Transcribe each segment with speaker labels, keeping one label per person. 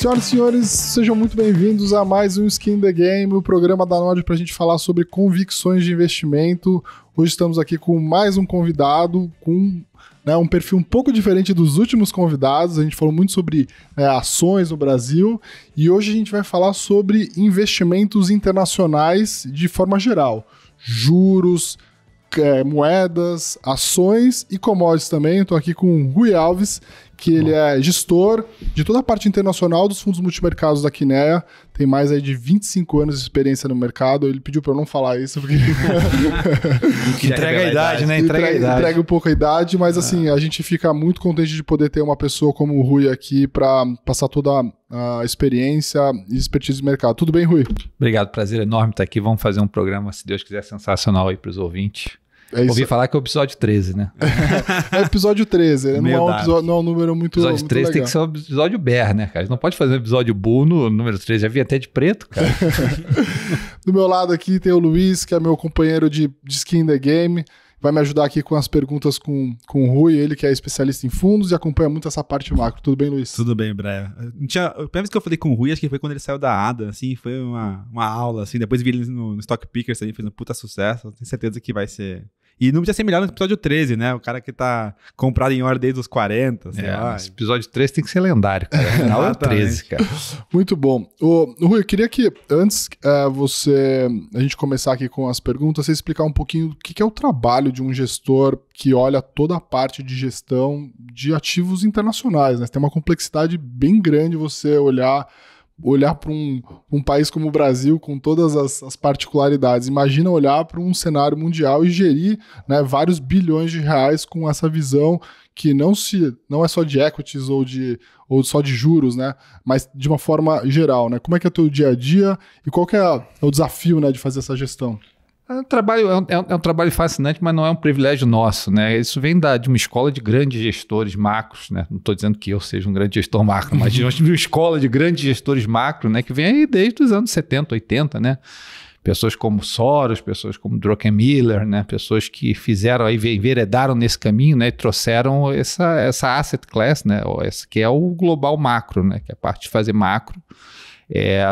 Speaker 1: Senhoras e senhores, sejam muito bem-vindos a mais um Skin the Game, o programa da Nord para a gente falar sobre convicções de investimento. Hoje estamos aqui com mais um convidado, com né, um perfil um pouco diferente dos últimos convidados. A gente falou muito sobre é, ações no Brasil e hoje a gente vai falar sobre investimentos internacionais de forma geral, juros, é, moedas, ações e commodities também. Estou aqui com o Rui Alves, que ele é gestor de toda a parte internacional dos fundos multimercados da Quinea, tem mais aí de 25 anos de experiência no mercado. Ele pediu para eu não falar isso, porque. entrega a idade, né? Entrega, entrega, a idade. entrega um pouco a idade, mas ah. assim, a gente fica muito contente de poder ter uma pessoa como o Rui aqui para passar toda a experiência e expertise de mercado. Tudo bem, Rui?
Speaker 2: Obrigado, prazer enorme estar aqui. Vamos fazer um programa, se Deus quiser, sensacional aí para os ouvintes. É Ouvi falar que é o episódio 13, né?
Speaker 1: é episódio 13, né? não, é um episódio, não é um número muito. Episódio muito 13 legal. tem que ser um
Speaker 2: episódio bear, né, cara? Não pode fazer um episódio bull no número 13. Já vi até de preto, cara.
Speaker 1: Do meu lado aqui tem o Luiz, que é meu companheiro de, de Skin the Game. Vai me ajudar aqui com as perguntas com, com o Rui, ele que é especialista em fundos e acompanha muito essa parte macro. Tudo bem, Luiz? Tudo bem, Brian.
Speaker 3: Tinha, a primeira vez que eu falei com o Rui, acho que foi quando ele saiu da ADA, assim, foi uma, uma aula, assim. Depois vi ele no, no Stock Pickers, ele fez um puta sucesso. Tenho certeza que vai ser e não precisa ser melhor no episódio 13, né? O cara que tá comprado em ordem desde os 40,
Speaker 1: sei é, lá. Esse
Speaker 2: episódio 13 tem que ser lendário, cara. Final 13, é cara.
Speaker 1: Muito bom. Ô, Rui, eu queria que, antes é, você a gente começar aqui com as perguntas, você explicar um pouquinho o que, que é o trabalho de um gestor que olha toda a parte de gestão de ativos internacionais, né? Tem uma complexidade bem grande você olhar olhar para um, um, país como o Brasil, com todas as, as particularidades. Imagina olhar para um cenário mundial e gerir né, vários bilhões de reais com essa visão que não se não é só de equities ou de ou só de juros, né? Mas de uma forma geral, né? Como é que é o teu dia a dia e qual que é, a, é o desafio, né, de fazer essa gestão?
Speaker 2: É um trabalho, é, é um, é um, trabalho fascinante, mas não é um privilégio nosso, né? Isso vem da, de uma escola de grandes gestores macros, né? Não estou dizendo que eu seja um grande gestor macro, mas de uma escola de grandes gestores macro, né? Que vem aí desde os anos 70, 80, né? Pessoas como Soros, pessoas como Druckenmiller, né? Pessoas que fizeram aí, enveredaram nesse caminho, né? E trouxeram essa, essa asset class, né? Essa, que é o global macro, né? Que é a parte de fazer macro é,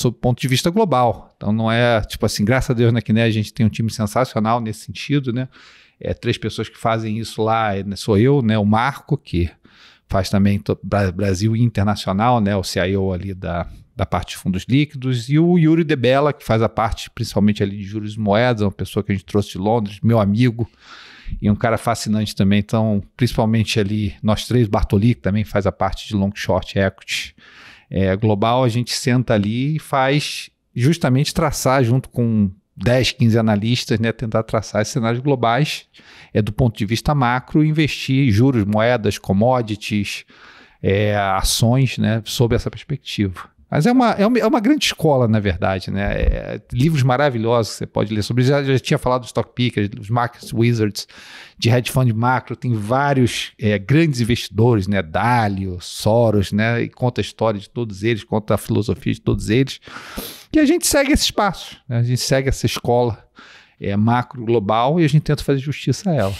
Speaker 2: do ponto de vista global. Então não é tipo assim, graças a Deus na né, Quiné a gente tem um time sensacional nesse sentido, né? É, três pessoas que fazem isso lá, é, né, sou eu, né? O Marco, que faz também Brasil Internacional, né? O CIO ali da, da parte de fundos líquidos, e o Yuri De Bella, que faz a parte principalmente ali de juros e moedas, uma pessoa que a gente trouxe de Londres, meu amigo, e um cara fascinante também. Então, principalmente ali, nós três, Bartoli, que também faz a parte de long short equity é, global, a gente senta ali e faz justamente traçar junto com 10, 15 analistas, né, tentar traçar cenários globais é do ponto de vista macro, investir juros, moedas, commodities, é, ações, né, sob essa perspectiva. Mas é uma, é uma, é uma grande escola, na verdade, né? É, livros maravilhosos que você pode ler sobre. Já, já tinha falado do Stock Pickers, dos Market Wizards, de hedge fund macro, tem vários é, grandes investidores, né? Dalio, Soros, né? E conta a história de todos eles, conta a filosofia de todos eles. E a gente segue esse espaço né? a gente segue essa escola é, macro global e a gente tenta fazer justiça a ela.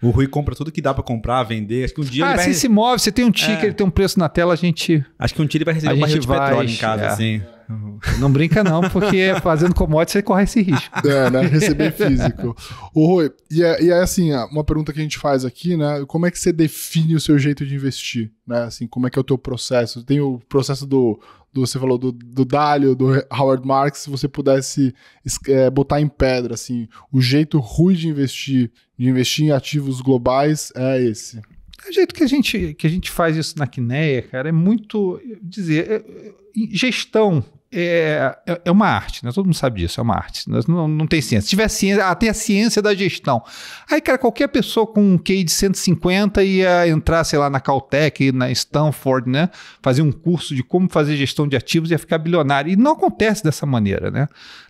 Speaker 2: O Rui compra tudo que dá para comprar, vender. Acho que um dia ah, ele vai... você se move, você tem um ticket, é. ele tem um preço na tela, a gente. Acho que um dia ele vai receber a um barril de vai, petróleo em casa, é. assim. Não brinca, não, porque fazendo commodity você corre esse risco. É, né? Receber físico.
Speaker 1: O Rui, e é, e é, assim, é, uma pergunta que a gente faz aqui, né? Como é que você define o seu jeito de investir? Né? Assim, como é que é o teu processo? Tem o processo do do, você falou do, do Dalio, do Howard Marks, se você pudesse é, botar em pedra, assim, o jeito ruim de investir, de investir em ativos globais é esse. É o jeito que a
Speaker 2: gente, que a gente faz isso na Quinéia, cara, é muito dizer é, é gestão é, é, é uma arte, né? Todo mundo sabe disso, é uma arte. Não, não tem ciência. Se tiver ciência, até ah, a ciência da gestão. Aí, cara, qualquer pessoa com um QI de 150 ia entrar, sei lá, na Caltech, na Stanford, né? Fazer um curso de como fazer gestão de ativos e ia ficar bilionário. E não acontece dessa maneira, né?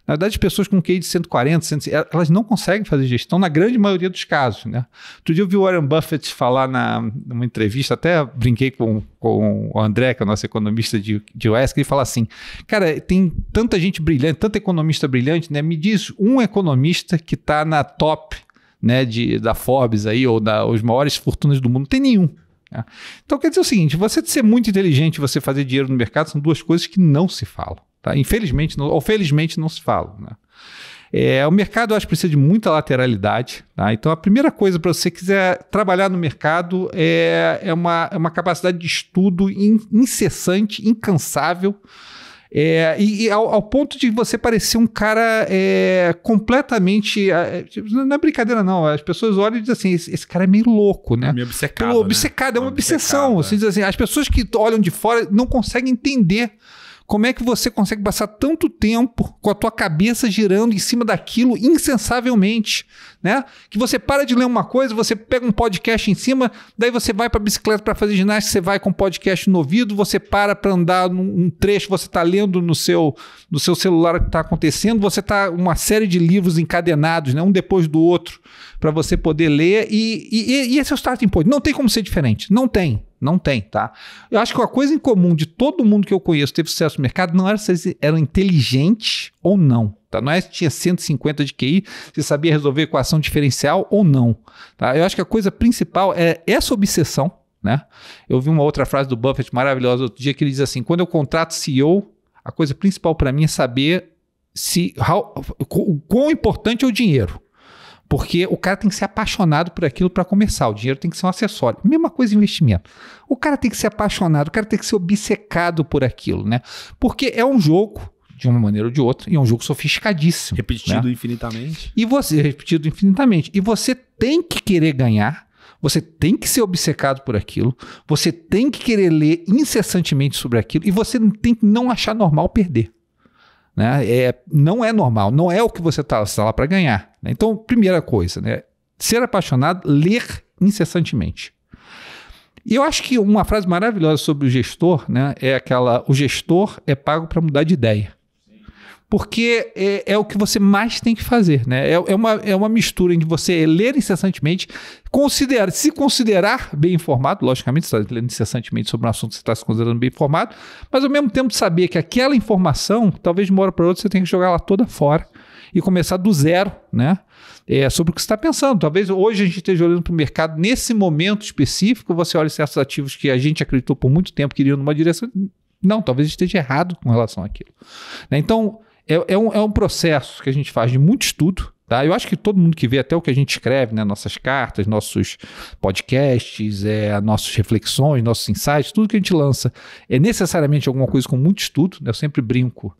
Speaker 2: Na verdade, pessoas com QI de 140, 150, eh, elas não conseguem fazer gestão na grande maioria dos casos. Né? Outro dia eu vi o Warren Buffett falar na, numa entrevista, até brinquei com, com o André, que é o nosso economista de, de US, que ele fala assim, cara, tem tanta gente brilhante, tanto economista brilhante, né? me diz um economista que está na top né, de, da Forbes aí, ou das maiores fortunas do mundo, tem nenhum. Né? Então quer dizer o seguinte: você ser muito inteligente e você fazer dinheiro no mercado são duas coisas que não se falam. Tá? Infelizmente, não, ou felizmente, não se fala, Né? É, o mercado, eu acho, precisa de muita lateralidade. Tá? Então, a primeira coisa para você quiser trabalhar no mercado é, é, uma, é uma capacidade de estudo in, incessante, incansável. É, e, e ao, ao, ponto de você parecer um cara é, completamente. É, é, não é brincadeira, não. As pessoas olham e dizem assim: esse, esse cara é meio louco, né? É meio obcecado. Pelo, né? obcecado, né? é uma obsessão. Obcecado, é. Assim, assim, as pessoas que olham de fora não conseguem entender como é que você consegue passar tanto tempo com a tua cabeça girando em cima daquilo insensavelmente, né? Que você para de ler uma coisa, você pega um podcast em cima, daí você vai para bicicleta para fazer ginástica, você vai com o podcast no ouvido, você para para andar num trecho, você está lendo no seu no seu celular o que está acontecendo, você está uma série de livros encadenados, né? Um depois do outro, para você poder ler e, e, e esse é o starting point. Não tem como ser diferente, não tem. Não tem, tá? Eu acho que uma coisa em comum de todo mundo que eu conheço teve sucesso no mercado não era se eles eram inteligentes ou não. Tá? Não é se tinha 150 de QI, se sabia resolver equação diferencial ou não. Tá? Eu acho que a coisa principal é essa obsessão. Né? Eu vi uma outra frase do Buffett maravilhosa outro dia que ele diz assim: quando eu contrato CEO, a coisa principal para mim é saber se how, o quão importante é o dinheiro. Porque o cara tem que ser apaixonado por aquilo para começar. O dinheiro tem que ser um acessório. Mesma coisa investimento. O cara tem que ser apaixonado, o cara tem que ser obcecado por aquilo, né? Porque é um jogo, de uma maneira ou de outra, e é um jogo sofisticadíssimo. Repetido né?
Speaker 3: infinitamente.
Speaker 2: E você, repetido infinitamente. E você tem que querer ganhar, você tem que ser obcecado por aquilo, você tem que querer ler incessantemente sobre aquilo, e você tem que não achar normal perder. Né? É, não é normal, não é o que você está tá lá para ganhar. Né? Então, primeira coisa, né? ser apaixonado, ler incessantemente. E eu acho que uma frase maravilhosa sobre o gestor né, é aquela: o gestor é pago para mudar de ideia porque é, é, o que você mais tem que fazer, né? É, é, uma, é uma mistura em que você ler incessantemente, considerar se considerar bem informado, logicamente, você está lendo incessantemente sobre um assunto que você está se considerando bem informado, mas ao mesmo tempo saber que aquela informação, talvez de uma hora para outra, você tem que jogar ela toda fora e começar do zero, né? É, sobre o que você está pensando. Talvez hoje a gente esteja olhando para o mercado, nesse momento específico, você olha certos ativos que a gente acreditou por muito tempo que iriam numa direção. Não, talvez esteja errado com relação àquilo. Né? Então, é, é, um, é um processo que a gente faz de muito estudo, Tá? Eu acho que todo mundo que vê até o que a gente escreve, né? nossas cartas, nossos podcasts, é, nossas reflexões, nossos insights, tudo que a gente lança, é necessariamente alguma coisa com muito estudo. Né? Eu sempre brinco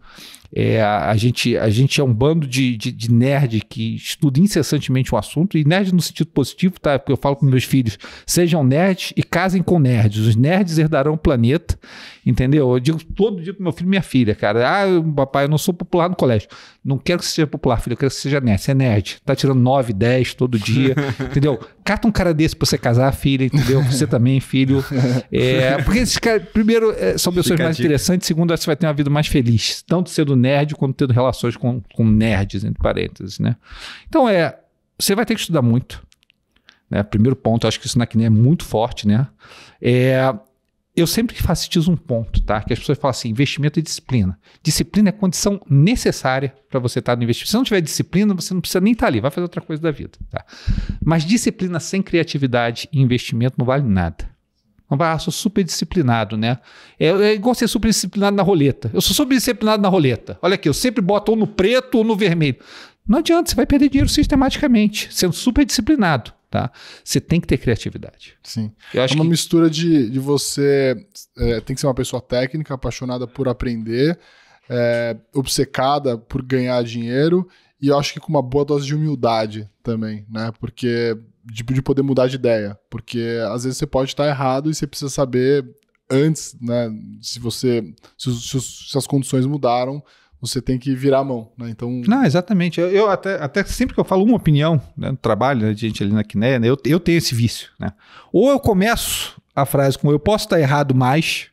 Speaker 2: é, a, a, gente, a gente é um bando de, de, de, nerd que estuda incessantemente um assunto, e nerd no sentido positivo, tá? Porque eu falo para meus filhos: sejam nerds e casem com nerds. Os nerds herdarão o planeta, entendeu? Eu digo todo dia para meu filho e minha filha, cara: ah, papai, eu não sou popular no colégio. Não quero que você seja popular, filho, eu quero que você seja nerd. Você é nerd. Tá tirando 9, 10 todo dia, entendeu? Cata um cara desse para você casar, filha, entendeu? Você também, filho. É, porque esses caras, primeiro, é, são pessoas mais interessantes, segundo, você vai ter uma vida mais feliz, tanto sendo nerd quando tendo relações com, com nerds, entre parênteses, né? Então é, você vai ter que estudar muito, né? Primeiro ponto, acho que isso na Kine é muito forte, né? É, eu sempre facetizo um ponto, tá? Que as pessoas falam assim, investimento e disciplina. Disciplina é condição necessária para você estar tá no investimento. Se não tiver disciplina, você não precisa nem estar tá ali, vai fazer outra coisa da vida, tá? Mas disciplina sem criatividade e investimento não vale nada. Um ah, braço super disciplinado, né? É, é igual ser super disciplinado na roleta. Eu sou super disciplinado na roleta. Olha aqui, eu sempre boto ou no preto ou no vermelho. Não adianta, você vai perder dinheiro sistematicamente, sendo super disciplinado, tá? Você tem que ter criatividade. Sim. é
Speaker 1: uma que... mistura de, de você... É, tem que ser uma pessoa técnica, apaixonada por aprender, é, obcecada por ganhar dinheiro e eu acho que com uma boa dose de humildade também, né? Porque de, de poder mudar de ideia. Porque às vezes você pode estar errado e você precisa saber antes, né? Se você. Se, se, se as condições mudaram, você tem que virar a mão, né? Então. Não, exatamente. Eu, eu até, até, sempre que eu falo uma
Speaker 2: opinião né, no trabalho, né, de gente ali na Quiné, né, eu, eu tenho esse vício, né? Ou eu começo a frase com eu posso estar errado mais,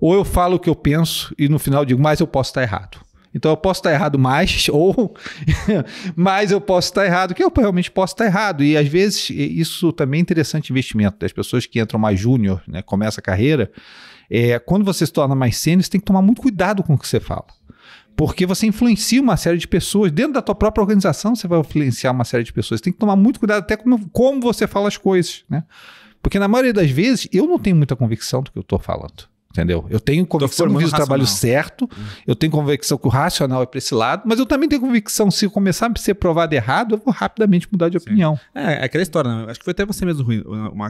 Speaker 2: ou eu falo o que eu penso e no final digo, mas eu posso estar errado. Então eu posso estar errado mais, ou mais eu posso estar errado, que eu realmente posso estar errado. E às vezes isso também é interessante investimento. Das pessoas que entram mais júnior, né, começa a carreira, é, quando você se torna mais sênior, você tem que tomar muito cuidado com o que você fala. Porque você influencia uma série de pessoas. Dentro da tua própria organização, você vai influenciar uma série de pessoas. Você tem que tomar muito cuidado até como, como você fala as coisas. Né? Porque na maioria das vezes, eu não tenho muita convicção do que eu estou falando. Entendeu? Eu tenho convicção que fiz o trabalho certo, eu tenho convicção que o racional é para esse lado, mas eu também tenho convicção se começar a ser provado errado, eu vou rapidamente mudar de Sim. opinião.
Speaker 3: É, é, aquela história, né? acho que foi até você mesmo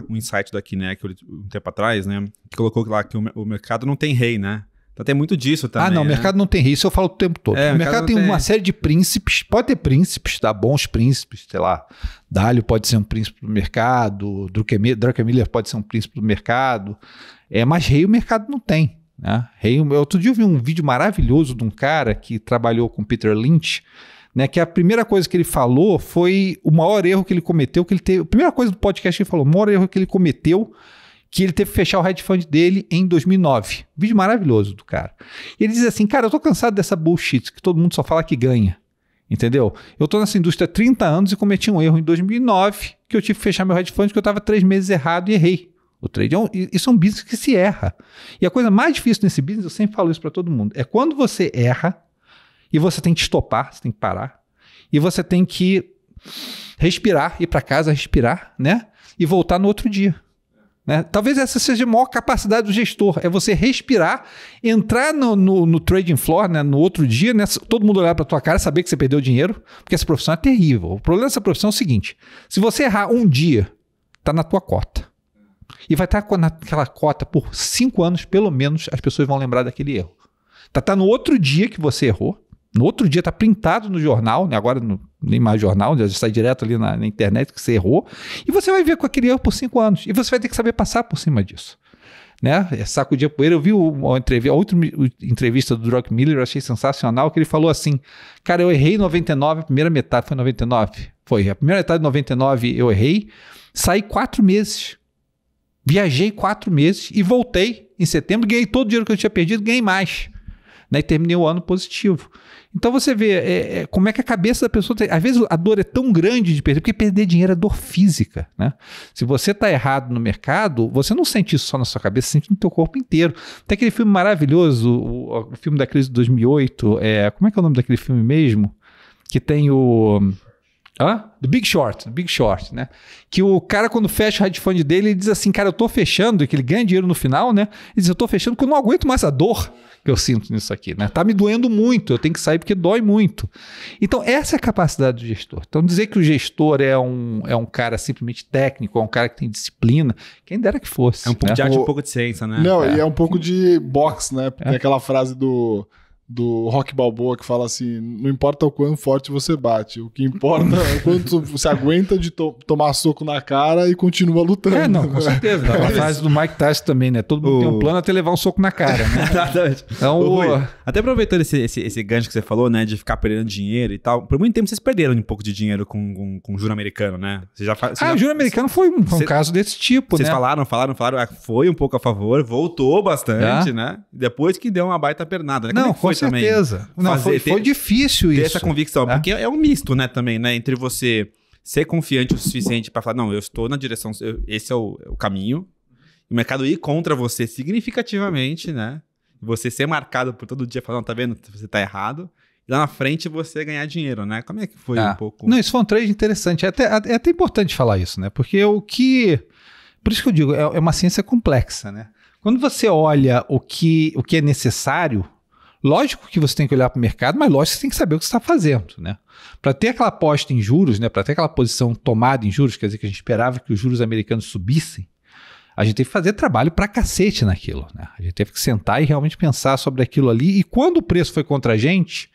Speaker 3: um insight daqui, né, que eu, um tempo atrás, né, que colocou lá que o, o mercado não tem rei, né? Tá tem muito disso também. Ah, não, o né? mercado
Speaker 2: não tem risco, isso eu falo o tempo todo. É, o mercado, mercado tem, tem, uma série de príncipes, pode ter príncipes, tá? Bons príncipes, sei lá. Dalio pode ser um príncipe do mercado, Druckenmiller pode ser um príncipe do mercado. É, mas rei o mercado não tem. Né? Rei, outro dia eu vi um vídeo maravilhoso de um cara que trabalhou com Peter Lynch. Né, que a primeira coisa que ele falou foi o maior erro que ele cometeu, que ele teve. A primeira coisa do podcast que ele falou, o maior erro que ele cometeu que ele teve que fechar o hedge fund dele em 2009. Um vídeo maravilhoso do cara. E ele diz assim: Cara, eu tô cansado dessa bullshit que todo mundo só fala que ganha. Entendeu? Eu tô nessa indústria há 30 anos e cometi um erro em 2009 que eu tive que fechar meu hedge fund porque eu estava três meses errado e errei. O trade é um, isso é um business que se erra. E a coisa mais difícil nesse business, eu sempre falo isso para todo mundo, é quando você erra e você tem que estopar, você tem que parar, e você tem que respirar, ir para casa, respirar, né? E voltar no outro dia. Né? Talvez essa seja a maior capacidade do gestor, é você respirar, entrar no, no, no trading floor né? no outro dia, né? todo mundo olhar para tua cara, saber que você perdeu dinheiro, porque essa profissão é terrível. O problema dessa profissão é o seguinte: se você errar um dia, tá na tua cota. E vai estar tá naquela cota por cinco anos, pelo menos, as pessoas vão lembrar daquele erro. Tá, tá no outro dia que você errou, no outro dia tá printado no jornal, né? agora no, nem mais jornal, já sai direto ali na, na, internet que você errou, e você vai ver com aquele erro por cinco anos, e você vai ter que saber passar por cima disso. Né? É saco de poeira. Eu vi uma entrevista, outra entrevista do Drock Miller, achei sensacional, que ele falou assim: Cara, eu errei 99, a primeira metade foi 99. Foi, a primeira metade de 99 eu errei, saí quatro meses, viajei quatro meses e voltei em setembro, ganhei todo o dinheiro que eu tinha perdido, ganhei mais né? E terminei o ano positivo. Então você vê é, é, como é que a cabeça da pessoa. Tem, às vezes a dor é tão grande de perder, porque perder dinheiro é dor física. Né? Se você está errado no mercado, você não sente isso só na sua cabeça, você sente no seu corpo inteiro. Tem aquele filme maravilhoso, o, o filme da crise de 2008. É, como é que é o nome daquele filme mesmo? Que tem o. Hã? Do Big Short, do Big Short, né? Que o cara, quando fecha o hedge fund dele, ele diz assim, cara, eu tô fechando, e que ele ganha dinheiro no final, né? Ele diz, eu tô fechando porque eu não aguento mais a dor que eu sinto nisso aqui, né? Tá me doendo muito, eu tenho que sair porque dói muito. Então, essa é a capacidade do gestor. Então, dizer que o gestor é um, é um cara simplesmente técnico, é um cara que tem disciplina, quem dera que fosse. É um pouco né? de arte, um pouco de ciência, né? Não, é.
Speaker 1: e é um pouco de box, né? Tem é. aquela frase do do Rock Balboa que fala assim: não importa o quão forte você bate, o que importa é o quanto você aguenta de to tomar soco na cara e continua lutando. É, não, com certeza. É a frase do
Speaker 2: Mike Tyson também, né? Todo mundo tem um plano até
Speaker 1: levar um soco na cara. Né? Exatamente.
Speaker 2: Então, o... Rui, até
Speaker 1: aproveitando
Speaker 3: esse, esse, esse, gancho que você falou, né, de ficar perdendo dinheiro e tal, por muito tempo vocês perderam um pouco de dinheiro com, com, com o juro americano, né? Você já, você ah, já... o juro
Speaker 2: americano foi um, um caso desse tipo, Vocês né?
Speaker 3: falaram, falaram, falaram, ah, foi um pouco a favor, voltou bastante, é. né? Depois que deu uma baita pernada, né? Não, é foi com certeza. Não, fazer, foi, ter, foi, difícil ter isso. essa convicção, é. porque é um misto, né, também, né, entre você ser confiante o suficiente para falar, não, eu estou na direção, eu, esse é o, é o caminho, o mercado ir contra você significativamente, né, você ser marcado por todo dia falando, tá vendo, você tá errado, e lá na frente você ganhar dinheiro, né? Como é que foi é. um pouco?
Speaker 2: Não, isso foi um trade interessante. É até, é até importante falar isso, né? Porque o que. Por isso que eu digo, é, é uma ciência complexa, né? Quando você olha o que, o que é necessário Lógico que você tem que olhar para o mercado, mas lógico que você tem que saber o que você está fazendo. Né? Para ter aquela aposta em juros, né, para ter aquela posição tomada em juros, quer dizer que a gente esperava que os juros americanos subissem, a gente teve que fazer trabalho para cacete naquilo. Né? A gente teve que sentar e realmente pensar sobre aquilo ali. E quando o preço foi contra a gente,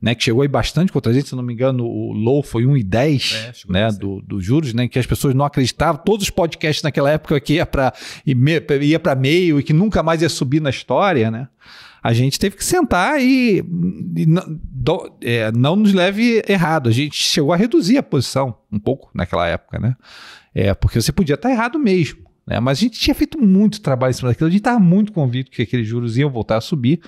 Speaker 2: né, que chegou aí bastante contra a gente, se não me engano, o low foi 1,10 é, né, do, do, juros, né, que as pessoas não acreditavam. Todos os podcasts naquela época que ia para ia meio e que nunca mais ia subir na história, né? a gente teve que sentar e, e não, do, é, não nos leve errado. A gente chegou a reduzir a posição um pouco naquela época, né? É, porque você podia estar errado mesmo. Né? Mas a gente tinha feito muito trabalho em cima daquilo, a gente estava muito convicto que aqueles juros iam voltar a subir.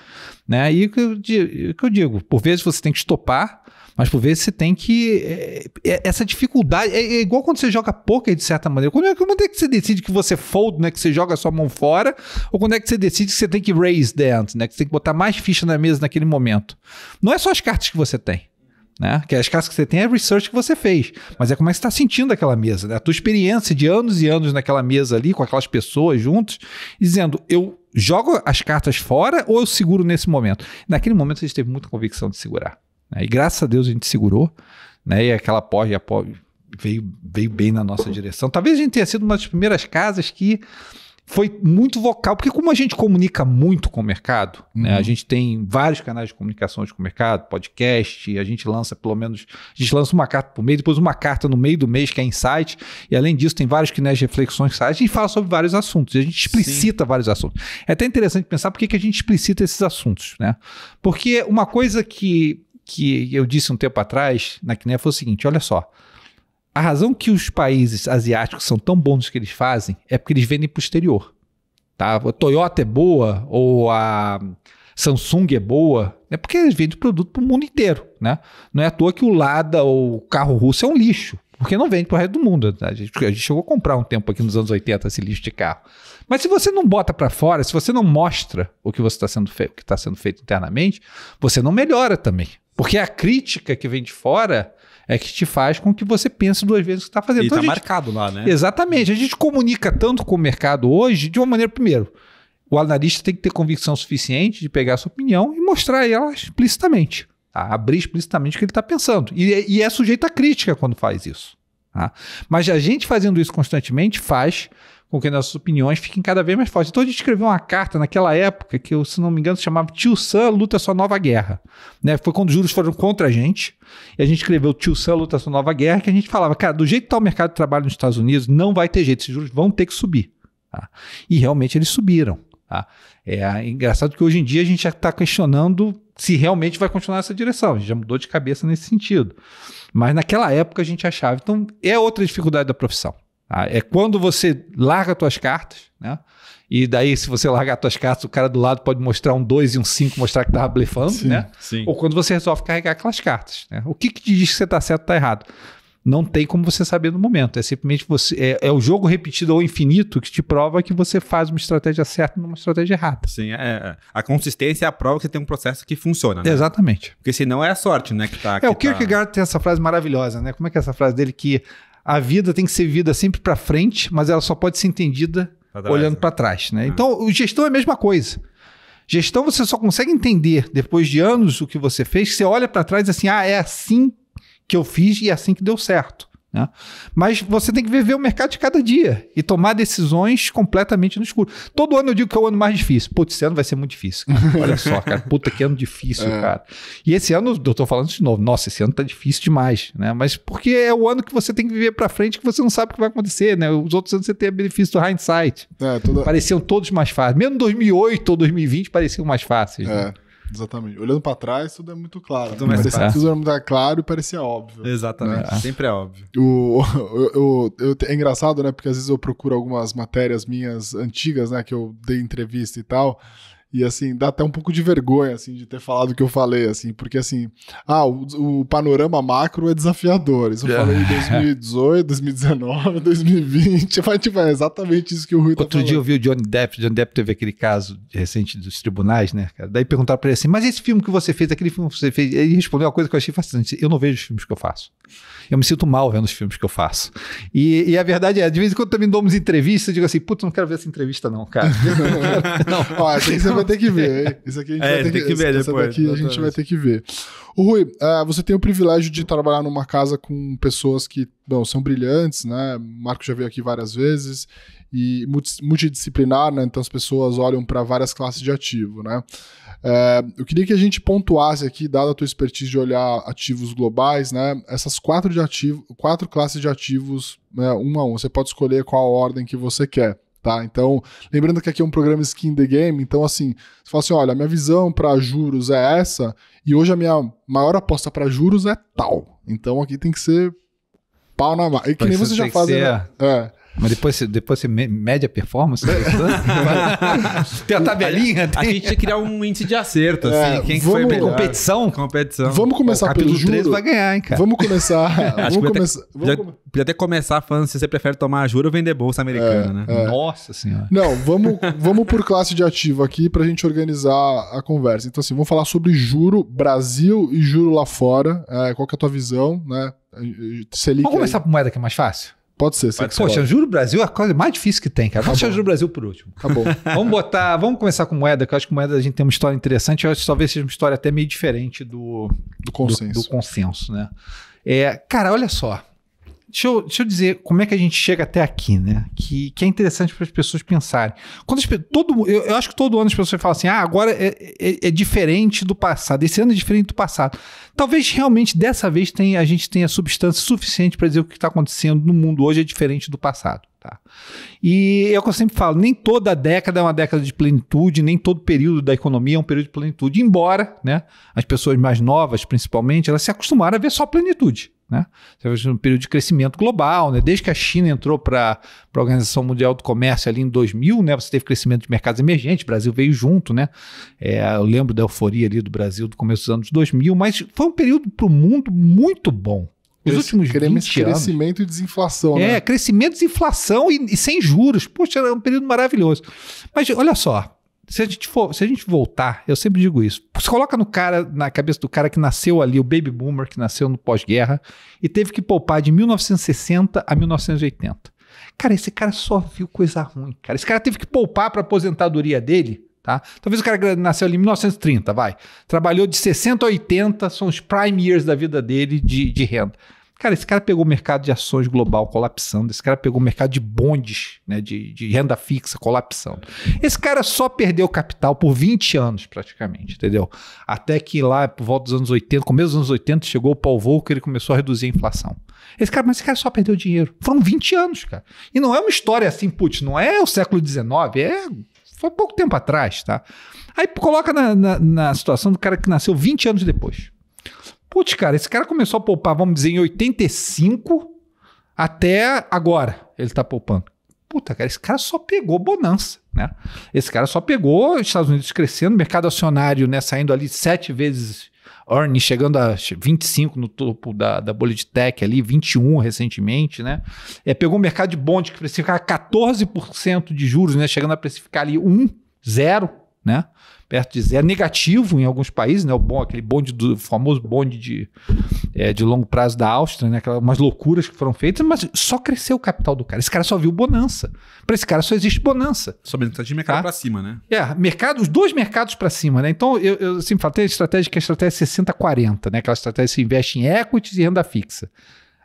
Speaker 2: Né? E o que, eu, que eu digo, por vezes você tem que estopar, mas por vezes você tem que. É, é, essa dificuldade. É, é, igual quando você joga poker de certa maneira. Quando é, quando é que você decide que você fold, né? Que você joga a sua mão fora, ou quando é que você decide que você tem que raise dentro, né? Que você tem que botar mais ficha na mesa naquele momento. Não é só as cartas que você tem né? Que as casas que você tem é research que você fez, mas é como é que você está sentindo aquela mesa, né? A tua experiência de anos e anos naquela mesa ali, com aquelas pessoas juntos, dizendo, eu jogo as cartas fora ou eu seguro nesse momento? Naquele momento a gente teve muita convicção de segurar, né? E graças a Deus a gente segurou, né? E aquela pós e a pós veio, veio bem na nossa direção. Talvez a gente tenha sido uma das primeiras casas que foi muito vocal, porque como a gente comunica muito com o mercado, uhum. né, a uhum. gente tem vários canais de comunicação com o mercado, podcast, a gente lança pelo menos, a gente lança uma carta por mês, depois uma carta no meio do mês que é insight, e além disso tem vários que nas reflexões a gente fala sobre vários assuntos, a gente explicita Sim. vários assuntos. É até interessante pensar por que, que a gente explicita esses assuntos, né? Porque uma coisa que, que eu disse um tempo atrás na Quinea foi o seguinte, olha só, a razão que os países asiáticos são tão bons que eles fazem é porque eles vendem para o exterior. Tá? A Toyota é boa, ou a Samsung é boa, é porque eles vendem produto para o mundo inteiro. Né? Não é à toa que o Lada ou o carro russo é um lixo, porque não vende para o resto do mundo. A gente, a gente chegou a comprar um tempo aqui nos anos 80 esse lixo de carro. Mas se você não bota para fora, se você não mostra o que está sendo, fe tá sendo feito internamente, você não melhora também. Porque a crítica que vem de fora é que te faz com que você pense duas vezes o que está fazendo. E está então, tá marcado lá, né? Exatamente. A gente comunica tanto com o mercado hoje de uma maneira, primeiro, o analista tem que ter convicção suficiente de pegar a sua opinião e mostrar ela explicitamente. Tá? Abrir explicitamente o que ele está pensando. E, é, e, é sujeito a crítica quando faz isso. Tá? Mas a gente fazendo isso constantemente faz com que nossas opiniões fiquem cada vez mais fortes. Então a gente escreveu uma carta naquela época que, eu, se não me engano, se chamava Tio Sam luta sua nova guerra. Né? Foi quando os juros foram contra a gente. E a gente escreveu Tio Sam luta sua nova guerra, que a gente falava, cara, do jeito que está o mercado de trabalho nos Estados Unidos, não vai ter jeito, esses juros vão ter que subir. Tá? E realmente eles subiram. Tá? É engraçado que hoje em dia a gente já está questionando se realmente vai continuar nessa direção. A gente já mudou de cabeça nesse sentido. Mas naquela época a gente achava. Então é outra dificuldade da profissão. Ah, é quando você larga suas cartas, né? E daí, se você largar suas cartas, o cara do lado pode mostrar um 2 e um 5, mostrar que estava blefando, sim, né? Sim. Ou quando você resolve carregar aquelas cartas. Né? O que, que te diz que você está certo ou está errado? Não tem como você saber no momento. É simplesmente você. É, é, o jogo repetido ao infinito que te prova que você faz uma estratégia certa numa estratégia errada.
Speaker 3: Sim, é, é, a consistência é a prova que você tem um processo que funciona, né? Exatamente. Porque senão é a sorte, né? Que tá, é, que o tá. Kierkegaard
Speaker 2: tá... tem essa frase maravilhosa, né? Como é que é essa frase dele que a vida tem que ser vida sempre para frente, mas ela só pode ser entendida pra trás, olhando né? para trás. Né? Hum. Então, o gestão é a mesma coisa. Gestão você só consegue entender depois de anos o que você fez, que você olha para trás assim, ah, é assim que eu fiz e é assim que deu certo. Né? Mas você tem que viver o mercado de cada dia e tomar decisões completamente no escuro. Todo ano eu digo que é o ano mais difícil. Putz, esse ano vai ser muito difícil. Cara. Olha só, cara. Puta que ano difícil, é. cara. E esse ano, eu tô falando de novo, nossa, esse ano tá difícil demais, né? Mas porque é o ano que você tem que viver pra frente que você não sabe o que vai acontecer, né? Os outros anos você tem benefício do hindsight. É, Pareciam todos mais fáceis. Mesmo 2008 ou 2020 pareciam mais fáceis. Né? É. Né?
Speaker 1: Exatamente. Olhando para trás, tudo é muito claro. Tudo, mais parecia, tudo era muito claro e parecia óbvio. Exatamente. Né? Sempre é óbvio. O, eu, eu, é engraçado, né? Porque às vezes eu procuro algumas matérias minhas antigas, né? Que eu dei entrevista e tal. E assim, dá até um pouco de vergonha, assim, de ter falado o que eu falei, assim, porque assim, ah, o, o panorama macro é desafiador. Isso eu yeah. É. falei em 2018, 2019, 2020. Mas, tipo, é exatamente isso que o Rui tá Outro tá falando. dia eu vi
Speaker 2: o Johnny Depp, Johnny Depp teve aquele caso recente dos tribunais, né, cara? Daí perguntaram pra ele assim, mas esse filme que você fez, aquele filme que você fez, ele respondeu uma coisa que eu achei fascinante. Eu não vejo os filmes que eu faço eu me sinto mal vendo os filmes que eu faço. E, e a verdade é, de vez em quando também dou umas entrevistas, eu digo assim, putz, não quero ver essa entrevista não,
Speaker 1: cara. não. Ó, isso aqui você vai ter que ver. Isso aqui a gente é, vai ter que, que ver depois. Daqui a gente vai ter que ver. O Rui, uh, você tem o privilégio de trabalhar numa casa com pessoas que bom, são brilhantes, né? O Marco já veio aqui várias vezes e multidisciplinar, né? Então as pessoas olham para várias classes de ativo, né? É, eu queria que a gente pontuasse aqui, dada a tua expertise de olhar ativos globais, né? Essas quatro, de ativo, quatro classes de ativos, né, uma a um. Você pode escolher qual a ordem que você quer. Tá? Então, lembrando que aqui é um programa Skin the Game, então assim, você fala assim, olha, minha visão para juros é essa, e hoje a minha maior aposta para juros é tal. Então aqui tem que ser pau na mão. E que Mas nem é, você já faz, né? É. é.
Speaker 2: Mas depois você, depois você mede a performance?
Speaker 3: tem a tabelinha? Tem... A gente que criar um índice de acerto. Assim, é, quem vamos, foi melhor. Competição?
Speaker 1: Competição. Vamos começar pelo juro. vai ganhar, hein, cara. Vamos começar. vamos podia Até,
Speaker 3: vamos já, podia até começar falando se você prefere tomar juro ou vender bolsa americana, é, né? É. Nossa senhora.
Speaker 1: Não, vamos, vamos por classe de ativo aqui pra gente organizar a conversa. Então, assim, vamos falar sobre juro Brasil e juro lá fora. É, qual que é a tua visão, né? Selic Vamos começar aí. por moeda que é mais fácil? Pode ser, você Mas, Poxa, juro Brasil é a coisa mais difícil que tem, cara. Vamos tá deixar o juro Brasil por último. Tá
Speaker 2: bom. vamos botar, vamos começar com moeda, que eu acho que moeda a gente tem uma história interessante, eu acho que talvez seja uma história até meio diferente do, do consenso. Do, do consenso, né? É, cara, olha só. Deixa eu, deixa eu dizer como é que a gente chega até aqui, né? Que, que é interessante para as pessoas pensarem. Quando as, todo, eu, eu, acho que todo ano as pessoas falam assim: ah, agora é, é, é, diferente do passado, esse ano é diferente do passado. Talvez realmente dessa vez tem a gente tenha substância suficiente para dizer o que está acontecendo no mundo hoje é diferente do passado. Tá? E é o que eu sempre falo: nem toda década é uma década de plenitude, nem todo período da economia é um período de plenitude, embora né, as pessoas mais novas, principalmente, elas se acostumaram a ver só plenitude. Né? Você vai um período de crescimento global, né? desde que a China entrou para a Organização Mundial do Comércio ali em 2000, né? você teve crescimento de mercados emergentes, o Brasil veio junto. Né? É, eu lembro da euforia ali do Brasil do começo dos anos 2000, mas foi um período para o mundo muito bom. Os últimos anos. Crescimento
Speaker 1: e desinflação, né? é, né?
Speaker 2: crescimento, desinflação e, e sem juros. Poxa, era um período maravilhoso. Mas olha só, se a gente for, se a gente voltar, eu sempre digo isso. Você coloca no cara, na cabeça do cara que nasceu ali, o baby boomer que nasceu no pós-guerra e teve que poupar de 1960 a 1980. Cara, esse cara só viu coisa ruim, cara. Esse cara teve que poupar para aposentadoria dele, tá? Talvez o cara nasceu ali em 1930, vai. Trabalhou de 60 a 80, são os prime years da vida dele de, de renda. Cara, esse cara pegou o mercado de ações global colapsando, esse cara pegou o mercado de bondes, né, de, de renda fixa colapsando. Esse cara só perdeu capital por 20 anos, praticamente, entendeu? Até que lá, por volta dos anos 80, começo dos anos 80, chegou o Paul Volcker ele começou a reduzir a inflação. Esse cara, mas esse cara só perdeu dinheiro. Foram 20 anos, cara. E não é uma história assim, putz, não é o século XIX, é foi pouco tempo atrás, tá? Aí coloca na, na, na situação do cara que nasceu 20 anos depois. Putz, cara, esse cara começou a poupar, vamos dizer, em 85 até agora ele tá poupando. Puta, cara, esse cara só pegou bonança, né? Esse cara só pegou os Estados Unidos crescendo, mercado acionário, né, saindo ali sete vezes earnings, chegando a 25 no topo da, da bolha de tech ali, 21 recentemente, né? É, pegou o um mercado de bonde que precificava 14% de juros, né? Chegando a precificar ali um zero, né? perto de zero, negativo em alguns países, né? O bom, aquele bonde do famoso bonde de, é, de longo prazo da Áustria, né? Aquelas umas loucuras que foram feitas, mas só cresceu o capital do cara. Esse cara só viu bonança. Para esse cara só existe bonança. Só tá
Speaker 3: de mercado tá? para cima, né?
Speaker 2: É, mercado, os dois mercados para cima, né? Então eu, eu sempre falo, tem a estratégia que é a estratégia 60-40, né? Aquela estratégia que se investe em equities e renda fixa.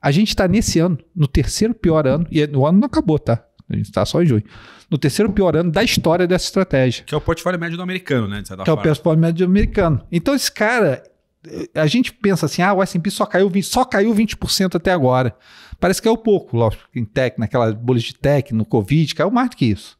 Speaker 2: A gente está nesse ano, no terceiro pior ano, e é, o ano não acabou, tá? A gente está só em junho no terceiro pior ano da história dessa estratégia. Que é o portfólio médio do americano, né? que forma. é o portfólio médio do americano. Então esse cara, eh, a gente pensa assim, ah, o S&P só caiu 20%, só caiu 20% até agora. Parece que é o pouco, lógico, em tech, naquelas bolhas de tech, no Covid, caiu mais do que isso.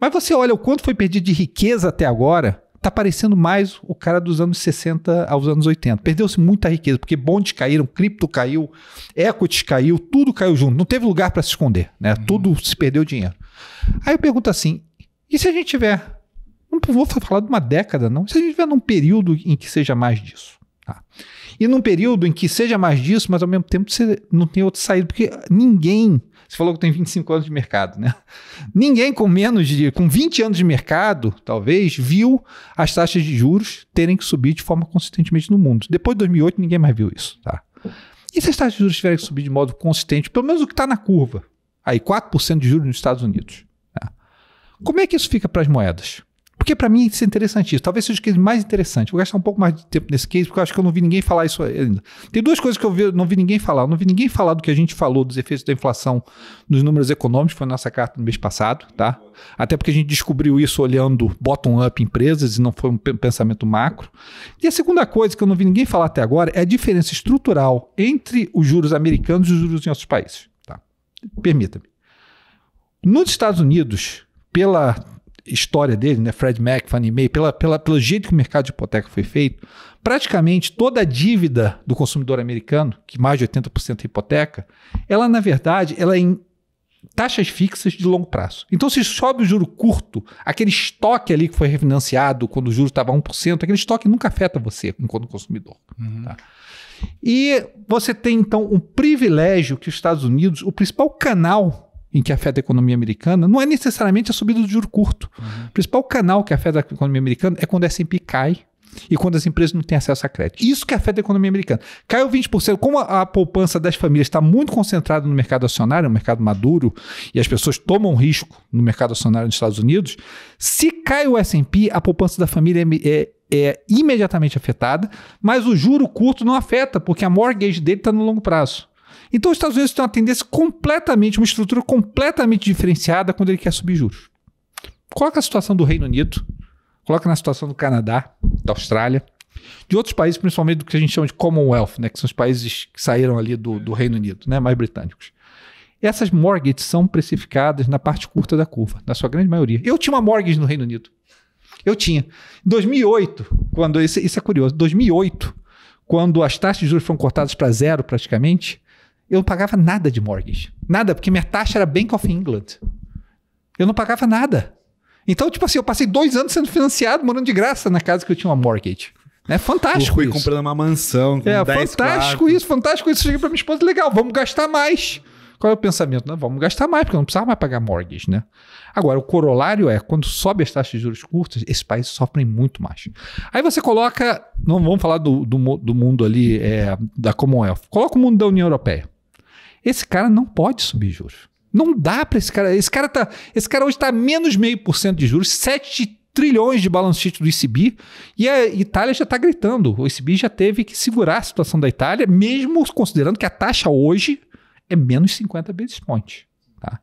Speaker 2: Mas você olha o quanto foi perdido de riqueza até agora, tá parecendo mais o cara dos anos 60 aos anos 80. Perdeu-se muita riqueza, porque bondes caíram, cripto caiu, equities caiu, tudo caiu junto. Não teve lugar para se esconder, né? Uhum. Tudo se perdeu dinheiro. Aí eu pergunto assim: e se a gente tiver. Não vou falar de uma década, não. Se a gente tiver num período em que seja mais disso. Tá? E num período em que seja mais disso, mas ao mesmo tempo você não tem outro saído, porque ninguém. Você falou que tem 25 anos de mercado, né? Ninguém com menos de. com 20 anos de mercado, talvez, viu as taxas de juros terem que subir de forma consistentemente no mundo. Depois de 2008, ninguém mais viu isso, tá? E se as taxas de juros tiverem que subir de modo consistente, pelo menos o que está na curva, Aí, 4% de juros nos Estados Unidos. Né? Como é que isso fica para as moedas? Porque para mim isso é interessantíssimo. Talvez seja o case mais interessante. Vou gastar um pouco mais de tempo nesse case, porque eu acho que eu não vi ninguém falar isso ainda. Tem duas coisas que eu vi, não vi ninguém falar. Eu não vi ninguém falar do que a gente falou dos efeitos da inflação nos números econômicos, foi na nossa carta no mês passado, tá? Até porque a gente descobriu isso olhando bottom-up empresas e não foi um pensamento macro. E a segunda coisa que eu não vi ninguém falar até agora é a diferença estrutural entre os juros americanos e os juros em outros países. Permita-me. Nos Estados Unidos, pela história dele, né, Fred Mac, Fannie Mae, pela, pela, pelo jeito que o mercado de hipoteca foi feito, praticamente toda a dívida do consumidor americano, que mais de 80% é hipoteca, ela na verdade ela é em taxas fixas de longo prazo. Então se sobe o juro curto, aquele estoque ali que foi refinanciado quando o juro estava 1%, aquele estoque nunca afeta você enquanto consumidor. Uhum. Tá? E você tem então um privilégio que os Estados Unidos, o principal canal em que afeta a economia americana, não é necessariamente a subida do juro curto. Uhum. O principal canal que afeta a economia americana é quando a S&P cai e quando as empresas não têm acesso a crédito. Isso que afeta a economia americana. Caiu 20%, como a, a poupança das famílias está muito concentrada no mercado acionário, no é mercado maduro, e as pessoas tomam risco no mercado acionário nos Estados Unidos, se cai o S&P, a poupança da família é, é é imediatamente afetada, mas o juro curto não afeta, porque a mortgage dele está no longo prazo. Então os Estados Unidos estão uma tendência completamente, uma estrutura completamente diferenciada quando ele quer subir juros. Coloca a situação do Reino Unido, coloca na situação do Canadá, da Austrália, de outros países, principalmente do que a gente chama de Commonwealth, né, que são os países que saíram ali do, do Reino Unido, né, mais britânicos. Essas mortgages são precificadas na parte curta da curva, na sua grande maioria. Eu tinha uma mortgage no Reino Unido. Eu tinha. Em 2008, quando isso, isso é curioso, 2008, quando as taxas de juros foram cortadas para zero praticamente, eu não pagava nada de mortgage. Nada, porque minha taxa era Bank of England. Eu não pagava nada. Então, tipo assim, eu passei dois anos sendo financiado, morando de graça na casa que eu tinha uma mortgage. É fantástico Fui isso. comprando uma mansão com É, fantástico quartos. isso, fantástico isso. Cheguei para minha esposa, legal, vamos gastar mais. Qual é o pensamento? Não, vamos gastar mais, porque não precisava mais pagar mortgage, né? Agora, o corolário é, quando sobe as taxas de juros curtas, esses países sofrem muito mais. Aí você coloca, não vamos falar do, do, do mundo ali, é, da Commonwealth, coloca o mundo da União Europeia. Esse cara não pode subir juros. Não dá para esse cara. Esse cara, tá, esse cara hoje está menos meio por cento de juros, 7 trilhões de balance sheet do ICB e a Itália já está gritando. O ICB já teve que segurar a situação da Itália, mesmo considerando que a taxa hoje é menos 50 basis points. Tá?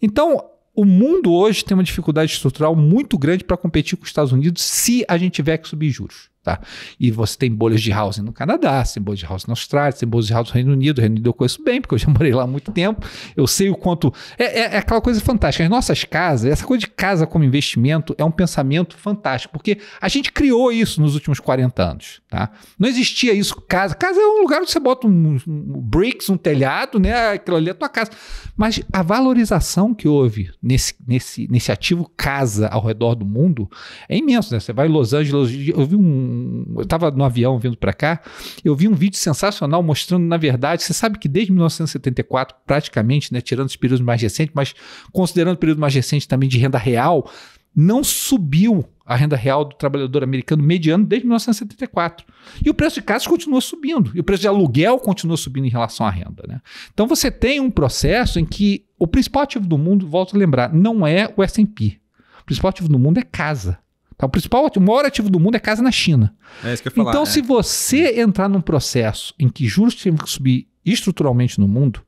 Speaker 2: Então, o mundo hoje tem uma dificuldade estrutural muito grande para competir com os Estados Unidos se a gente tiver que subir juros. Tá? E você tem bolhas de housing no Canadá, você tem bolhas de housing na Austrália, você tem bolhas de housing no Reino Unido. O Reino Unido eu conheço bem, porque eu já morei lá há muito tempo. Eu sei o quanto. É, é, é, aquela coisa fantástica. As nossas casas, essa coisa de casa como investimento é um pensamento fantástico, porque a gente criou isso nos últimos 40 anos. Tá? Não existia isso. Casa. Casa é um lugar onde você bota um, um bricks, um telhado, né? aquilo ali é a tua casa. Mas a valorização que houve nesse, nesse, nesse ativo casa ao redor do mundo é imenso. Né? Você vai em Los Angeles, eu vi um eu estava no avião vindo para cá, eu vi um vídeo sensacional mostrando, na verdade, você sabe que desde 1974, praticamente, né, tirando os períodos mais recentes, mas considerando o período mais recente também de renda real, não subiu a renda real do trabalhador americano mediano desde 1974. E o preço de casa continua subindo, e o preço de aluguel continua subindo em relação à renda. Né? Então você tem um processo em que o principal ativo do mundo, volto a lembrar, não é o S&P. O principal ativo do mundo é casa. Tá, o principal, o maior ativo do mundo é casa na China.
Speaker 3: É isso que eu falar, Então, é. se
Speaker 2: você entrar num processo em que juros tiveram que subir estruturalmente no mundo,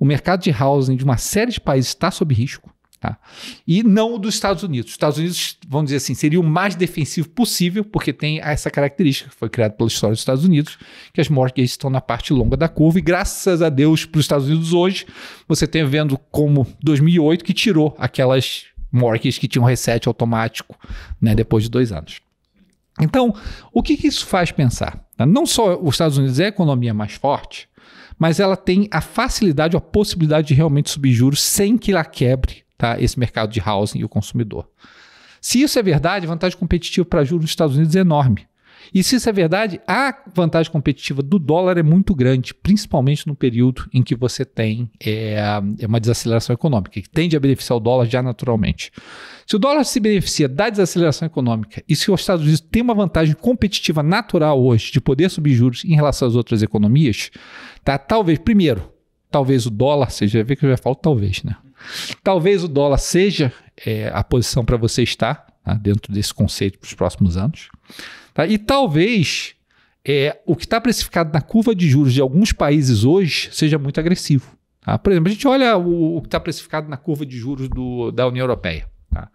Speaker 2: o mercado de housing de uma série de países está sob risco. Tá? E não o dos Estados Unidos. Os Estados Unidos, vamos dizer assim, seria o mais defensivo possível, porque tem essa característica que foi criada pela história dos Estados Unidos, que as mortgages estão na parte longa da curva, e graças a Deus para os Estados Unidos hoje, você tem vendo como 2008, que tirou aquelas mortgages que tinham reset automático né, depois de dois anos. Então, o que, que isso faz pensar? Não só os Estados Unidos é a economia mais forte, mas ela tem a facilidade a possibilidade de realmente subir juros sem que ela quebre tá, esse mercado de housing e o consumidor. Se isso é verdade, a vantagem competitiva para juros nos Estados Unidos é enorme. E se isso é verdade, a vantagem competitiva do dólar é muito grande, principalmente no período em que você tem é, é, uma desaceleração econômica, que tende a beneficiar o dólar já naturalmente. Se o dólar se beneficia da desaceleração econômica e se os Estados Unidos têm uma vantagem competitiva natural hoje de poder subir juros em relação às outras economias, tá? Talvez, primeiro, talvez o dólar seja, vê que eu já falo talvez, né? Talvez o dólar seja é, a posição para você estar tá? dentro desse conceito para os próximos anos. Tá? E talvez é, o que está precificado na curva de juros de alguns países hoje seja muito agressivo. Tá? Por exemplo, a gente olha o, o que está precificado na curva de juros do, da União Europeia. Tá?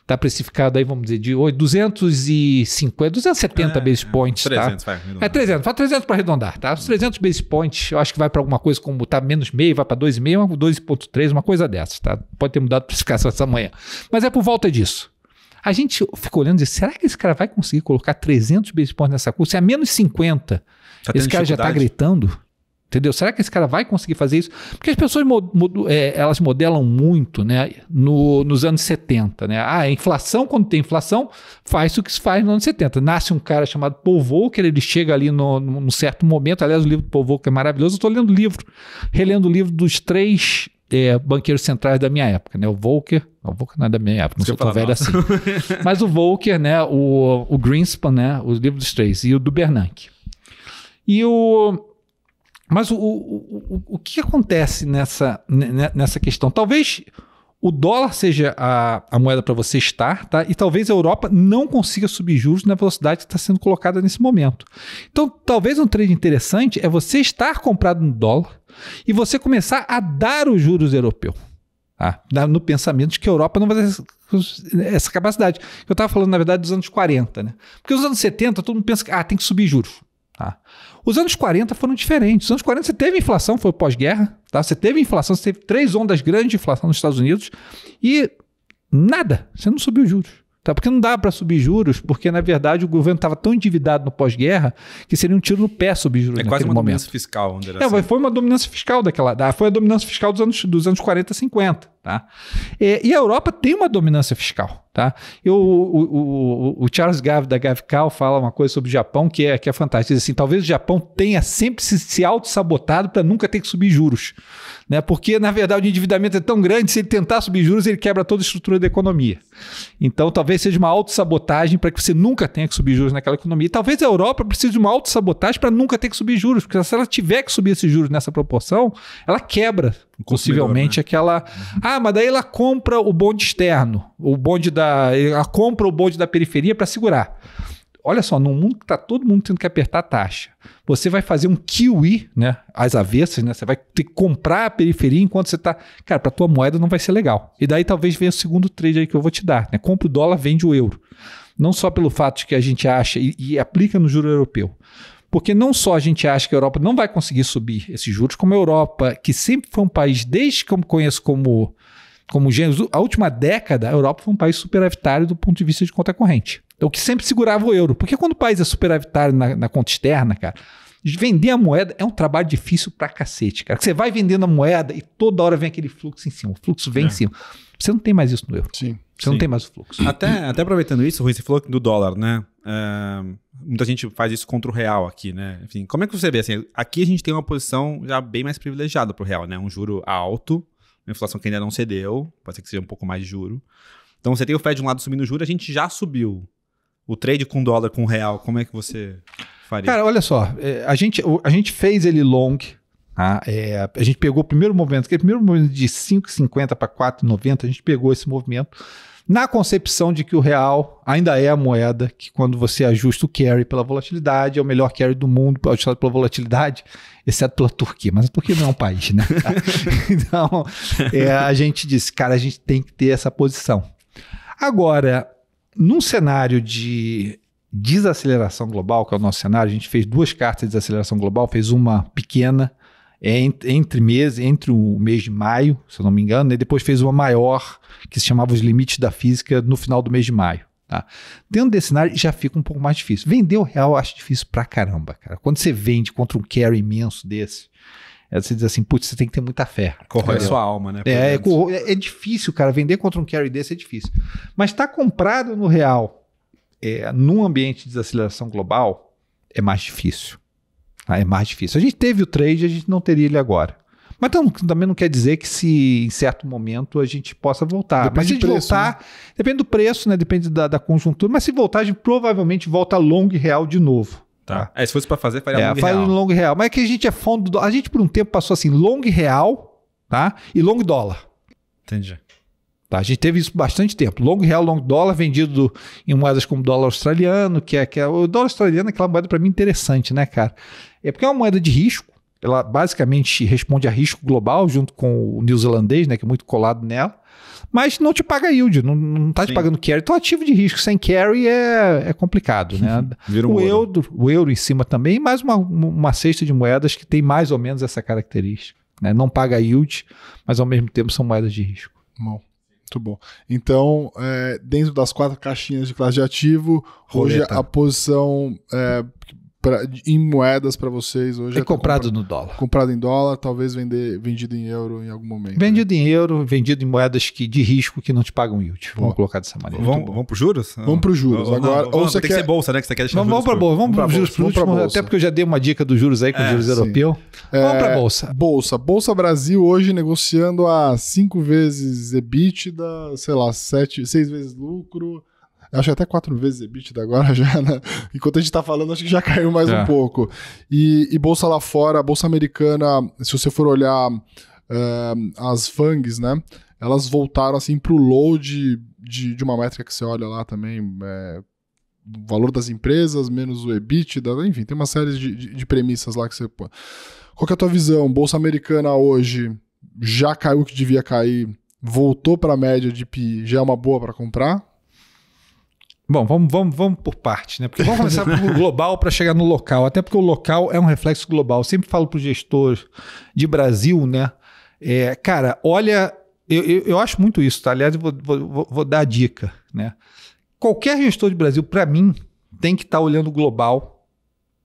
Speaker 2: Está precificado aí, vamos dizer, de 250, 270 é, é base é, points. É, 300, tá? vai. Arredondar. É 300, faz 300 para arredondar, tá? Os 300 base points, eu acho que vai para alguma coisa como tá menos meio, vai para 2,5, 2,3, uma coisa dessas, tá? Pode ter mudado a precificação essa manhã. Mas é por volta disso, a gente fica olhando e diz, será que esse cara vai conseguir colocar 300 base points nessa curva? Se é menos 50, tá esse cara já está gritando? Entendeu? Será que esse cara vai conseguir fazer isso? Porque as pessoas é, elas modelam muito né, no, nos anos 70. Né? Ah, a inflação, quando tem inflação, faz o que se faz nos anos 70. Nasce um cara chamado Paul Volcker, ele chega ali no, num certo momento. Aliás, o livro do Paul Volcker é maravilhoso. Eu estou lendo o livro, relendo o livro dos três é, banqueiros centrais da minha época, né? O Volcker, o Volcker não é da minha época, não Você sou tão velho assim. Mas o Volcker, né? O, o Greenspan, né? Os livros dos três e o do Bernanke. E o mas o, o, o, o que acontece nessa, nessa questão? Talvez o dólar seja a, a moeda para você estar, tá? E talvez a Europa não consiga subir juros na velocidade que está sendo colocada nesse momento. Então, talvez um trade interessante é você estar comprado no dólar e você começar a dar os juros europeu. Tá? No pensamento de que a Europa não vai ter essa capacidade. Eu estava falando, na verdade, dos anos 40, né? Porque os anos 70, todo mundo pensa que ah, tem que subir juros. Tá? Os anos 40 foram diferentes. Os anos 40 você teve inflação, foi pós-guerra. Tá? Você teve inflação, você teve três ondas grandes de inflação nos Estados Unidos e nada, você não subiu juros. Tá? Porque não dá para subir juros, porque na verdade o governo estava tão endividado no pós-guerra que seria um tiro no pé subir juros. É quase uma momento. dominância
Speaker 3: fiscal. É, assim.
Speaker 2: foi uma dominância fiscal daquela. Da, ah, foi a dominância fiscal dos anos, dos anos 40, 50. Tá? É, e a Europa tem uma dominância fiscal. Tá? Eu, o, o, o, Charles Gav da Gavcal fala uma coisa sobre o Japão que é, que é fantástica. Diz assim, talvez o Japão tenha sempre se, se auto-sabotado para nunca ter que subir juros. Né? Porque, na verdade, o endividamento é tão grande, se ele tentar subir juros, ele quebra toda a estrutura da economia. Então, talvez seja uma auto-sabotagem para que você nunca tenha que subir juros naquela economia. E talvez a Europa precise de uma auto-sabotagem para nunca ter que subir juros, porque se ela tiver que subir esses juros nessa proporção, ela quebra Possivelmente né? aquela. Uhum. Ah, mas daí ela compra o bonde externo, o bonde da. Ela compra o bonde da periferia para segurar. Olha só, num mundo que está todo mundo tendo que apertar a taxa, você vai fazer um kiwi, né? Às avessas, né? Você vai ter que comprar a periferia enquanto você está. Cara, para tua moeda não vai ser legal. E daí talvez venha o segundo trade aí que eu vou te dar, né? Compra o dólar, vende o euro. Não só pelo fato de que a gente acha e, e aplica no juro europeu, porque não só a gente acha que a Europa não vai conseguir subir esses juros, como a Europa, que sempre foi um país, desde que eu conheço como, como gênero, a última década, a Europa foi um país superavitário do ponto de vista de conta corrente. Então, que sempre segurava o euro. Porque quando o país é superavitário na, na conta externa, cara, Vender a moeda é um trabalho difícil pra cacete, cara. Você vai vendendo a moeda e toda hora vem aquele fluxo em cima. O fluxo vem é. em cima. Você não tem mais isso no euro. Sim. Você Sim. não tem mais o fluxo. Até,
Speaker 3: até aproveitando isso, Rui, você falou do dólar, né? Uh, muita gente faz isso contra o real aqui, né? Enfim, como é que você vê? Assim, aqui a gente tem uma posição já bem mais privilegiada para o real, né? Um juro alto, uma inflação que ainda não cedeu, pode ser que seja um pouco mais de juro. Então você tem o Fed de um lado subindo o juro, a gente já subiu. O trade com dólar, com real, como é que você faria? Cara, olha só, eh,
Speaker 2: a gente, a gente fez ele long ah, é, a gente pegou o primeiro movimento, aquele primeiro movimento de 5,50 para 4,90, a gente pegou esse movimento na concepção de que o real ainda é a moeda que, quando você ajusta o carry pela volatilidade, é o melhor carry do mundo, ajustado pela volatilidade, exceto pela Turquia. Mas a Turquia não é um país, né? então, é, a gente disse, cara, a gente tem que ter essa posição. Agora, num cenário de desaceleração global, que é o nosso cenário, a gente fez duas cartas de desaceleração global, fez uma pequena é entre meses, entre o mês de maio, se eu não me engano, e né, depois fez uma maior que se chamava Os Limites da Física no final do mês de maio. Tá? Dentro desse cenário já fica um pouco mais difícil. Vender o real eu acho difícil pra caramba, cara. Quando você vende contra um carry imenso desse, é, você diz assim, putz, você tem que ter muita fé. Corrói sua alma, né? É, é, é, é, difícil, cara. Vender contra um carry desse é difícil. Mas está comprado no real, é, num ambiente de desaceleração global, é mais difícil. Ah, é mais difícil. A gente teve o trade, a gente não teria ele agora. Mas então, também não quer dizer que se em certo momento a gente possa voltar. Depende mas se a gente preço, voltar, né? depende do preço, né? Depende da, da, conjuntura, mas se voltar, a gente provavelmente volta long real de novo.
Speaker 3: Tá. tá? É, se fosse para fazer, faria é, long faria real.
Speaker 2: long real. Mas é que a gente é fundo do... A gente por um tempo passou assim, long real, tá? E long dólar. Entendi. Tá? A gente teve isso bastante tempo. long real, long dólar, vendido em moedas como dólar australiano, que é, que é o dólar australiano é aquela moeda para mim interessante, né, cara? É porque é uma moeda de risco, ela basicamente responde a risco global junto com o neozelandês, né, que é muito colado nela, mas não te paga yield, não, está te pagando carry. Então, ativo de risco sem carry é, é complicado, né? Vira um o, euro, o euro em cima também, mais uma, uma cesta de moedas que tem mais ou menos essa característica. Né? Não paga yield, mas ao mesmo tempo são moedas de risco.
Speaker 1: Bom. Muito bom. Então, é, dentro das quatro caixinhas de classe de ativo, Roleta. hoje a posição é, pra, em moedas para vocês hoje. É, é comprado no dólar. Comprado em dólar, talvez vender, vendido em euro em algum momento. Né?
Speaker 2: Vendido né? em euro, vendido em moedas que, de risco que não te pagam yield. Vamos colocar dessa maneira. Vamos, vamos para os
Speaker 1: juros? Vamos ah. para os juros. Não, Agora, não, você tem quer... que ser bolsa, né? Que você quer deixar vamos para bolsa. Vamos para juros. Pro último, bolsa. Até porque eu já dei uma dica dos juros aí com é, juros europeu. É, vamos para bolsa. Bolsa. Bolsa Brasil hoje negociando a cinco vezes EBITDA, sei lá, sete seis vezes lucro. Acho que até quatro vezes EBITDA agora já, né? Enquanto a gente tá falando, acho que já caiu mais é. um pouco. E, e, bolsa lá fora, bolsa americana, se você for olhar uh, as FANGs, né? Elas voltaram assim pro low de, de, de uma métrica que você olha lá também, é, o valor das empresas, menos o EBITDA, enfim, tem uma série de, de, de premissas lá que você põe. Qual que é a tua visão? Bolsa americana hoje já caiu o que devia cair, voltou para a média de PI, já é uma boa para comprar? Bom, vamos, vamos, vamos por parte,
Speaker 2: né? Porque vamos começar pelo global para chegar no local, até porque o local é um reflexo global. Eu sempre falo para o gestor de Brasil, né? É, cara, olha, eu, eu, eu, acho muito isso, tá? Aliás, eu vou, vou, vou dar a dica, né? Qualquer gestor de Brasil, para mim, tem que estar tá olhando o global,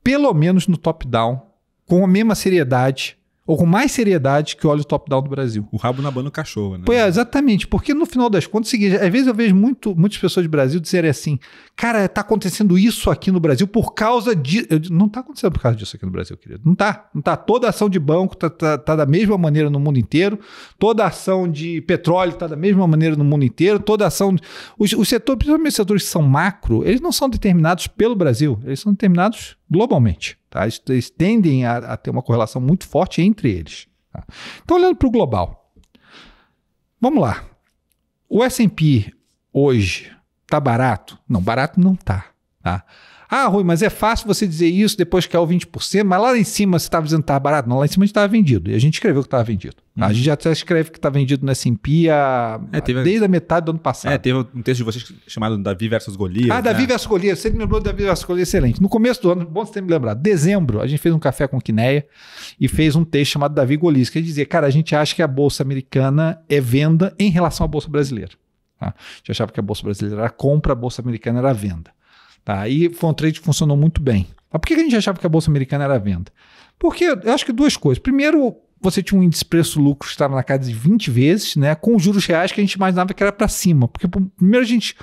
Speaker 2: pelo menos no top-down, com a mesma seriedade ou com mais seriedade que o óleo top-down do Brasil. O rabo na banda cachorro, né? Pois é, exatamente. Porque no final das contas, é seguinte, às vezes eu vejo muito, muitas pessoas do Brasil dizerem assim: cara, tá acontecendo isso aqui no Brasil por causa de. Eu, não tá acontecendo por causa disso aqui no Brasil, querido. Não tá. Não tá. Toda ação de banco tá, tá, tá da mesma maneira no mundo inteiro. Toda ação de petróleo tá da mesma maneira no mundo inteiro. Toda ação. Os, os setores, principalmente os setores que são macro, eles não são determinados pelo Brasil, eles são determinados globalmente. Tá? Eles, tendem a, a, ter uma correlação muito forte entre eles. Tá? Então, olhando para o global, vamos lá. O SP hoje está barato? Não, barato não está. Tá? tá? Ah, Rui, mas é fácil você dizer isso depois que é o 20%, mas lá em cima você estava dizendo que estava barato. Não, lá em cima a gente estava vendido. E a gente escreveu que estava vendido. Uhum. A gente já escreve que está vendido na S&P é,
Speaker 3: teve... desde a metade do ano passado. É, teve um texto de vocês chamado Davi versus Golias. Ah, né? Davi
Speaker 2: versus Golias. Você me lembrou do Davi versus Golias, excelente. No começo do ano, bom você ter me lembrado, dezembro, a gente fez um café com Quineia e fez um texto chamado Davi Golias, que dizia, cara, a gente acha que a Bolsa Americana é venda em relação à Bolsa Brasileira. Tá? A gente achava que a Bolsa Brasileira era compra, a Bolsa Americana era venda. Tá? E foi um trade que funcionou muito bem. Mas por que a gente achava que a Bolsa Americana era venda? Porque eu acho que duas coisas. Primeiro, você tinha um índice preço-lucro que estava na casa de 20 vezes, né? Com os juros reais que a gente imaginava que era para cima. Porque primeiro a gente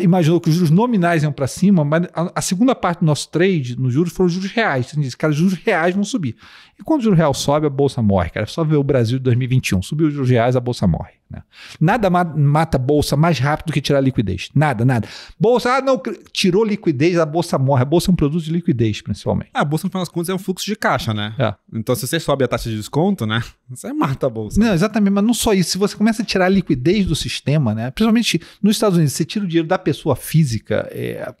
Speaker 2: imaginou que os juros nominais iam para cima, mas a, a, segunda parte do nosso trade nos juros foram os juros reais. Então, a gente disse, cara, os juros reais vão subir. E quando o juro real sobe, a bolsa morre, cara. É só ver o Brasil de 2021. Subiu os juros reais, a bolsa morre. Né? Nada mata bolsa mais rápido do que tirar liquidez. Nada, nada. Bolsa, ah, não, tirou liquidez, a bolsa morre. A bolsa é um produto de liquidez, principalmente. Ah,
Speaker 3: a bolsa, no final das contas, é um fluxo de caixa, né? É. Então, se você sobe a taxa de desconto, né? Você mata a bolsa.
Speaker 2: Não, exatamente, mas não só isso. Se você começa a tirar a liquidez do sistema, né? Principalmente nos Estados Unidos, você tira o dinheiro da pessoa física, é,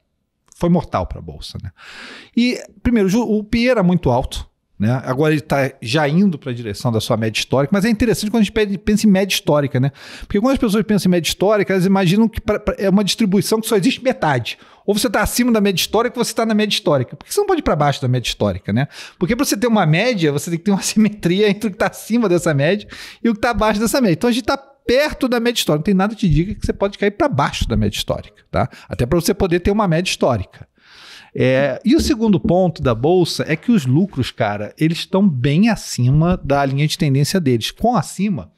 Speaker 2: foi mortal para a bolsa, né? E, primeiro, o PI era muito alto. Né? Agora ele está já indo para a direção da sua média histórica, mas é interessante quando a gente pensa em média histórica, né? Porque quando as pessoas pensam em média histórica, elas imaginam que pra, pra, é uma distribuição que só existe metade. Ou você está acima da média histórica ou você está na média histórica. Por que você não pode ir para baixo da média histórica, né? Porque para você ter uma média, você tem que ter uma simetria entre o que está acima dessa média e o que está abaixo dessa média. Então a gente está perto da média histórica. Não tem nada que te diga que você pode cair para baixo da média histórica, tá? Até para você poder ter uma média histórica. É, e o segundo ponto da bolsa é que os lucros, cara, eles estão bem acima da linha de tendência deles. Com acima,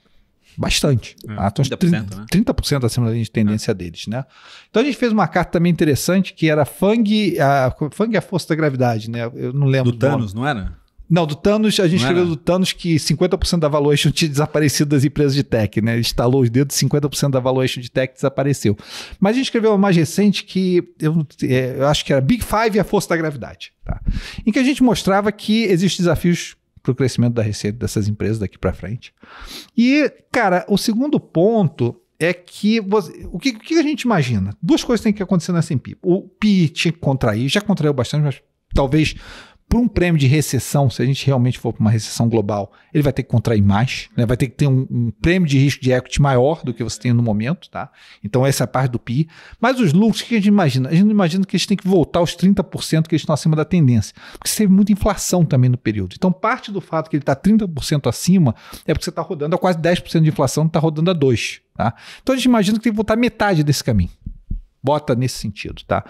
Speaker 2: bastante. É, tá? Então, 30%, né? 30 acima da linha de tendência é. deles, né? Então a gente fez uma carta também interessante que era Fang, a, Fang é a força da gravidade, né? Eu não lembro. Do Thanos, nome. não era? Não, do Thanos, a gente não escreveu do Thanos que 50% da valuation tinha desaparecido das empresas de tech, né? estalou os dedos, 50% da valuation de tech desapareceu. Mas a gente escreveu uma mais recente que eu, é, eu acho que era Big Five e a Força da Gravidade, tá? Em que a gente mostrava que existem desafios para o crescimento da receita dessas empresas daqui para frente. E, cara, o segundo ponto é que você, o, que o que a gente imagina? Duas coisas têm que acontecer na S&P. O PI tinha que contrair, já contraiu bastante, mas talvez por um prêmio de recessão, se a gente realmente for para uma recessão global, ele vai ter que contrair mais, né? vai ter que ter um, um, prêmio de risco de equity maior do que você tem no momento, tá? Então essa é a parte do PI. Mas os lucros, o que a gente imagina? A gente imagina que eles têm que voltar aos 30% que eles estão acima da tendência, porque você teve muita inflação também no período. Então parte do fato que ele está 30% acima é porque você está rodando a quase 10% de inflação, está rodando a 2%, tá? Então a gente imagina que tem que voltar metade desse caminho. Bota nesse sentido, tá?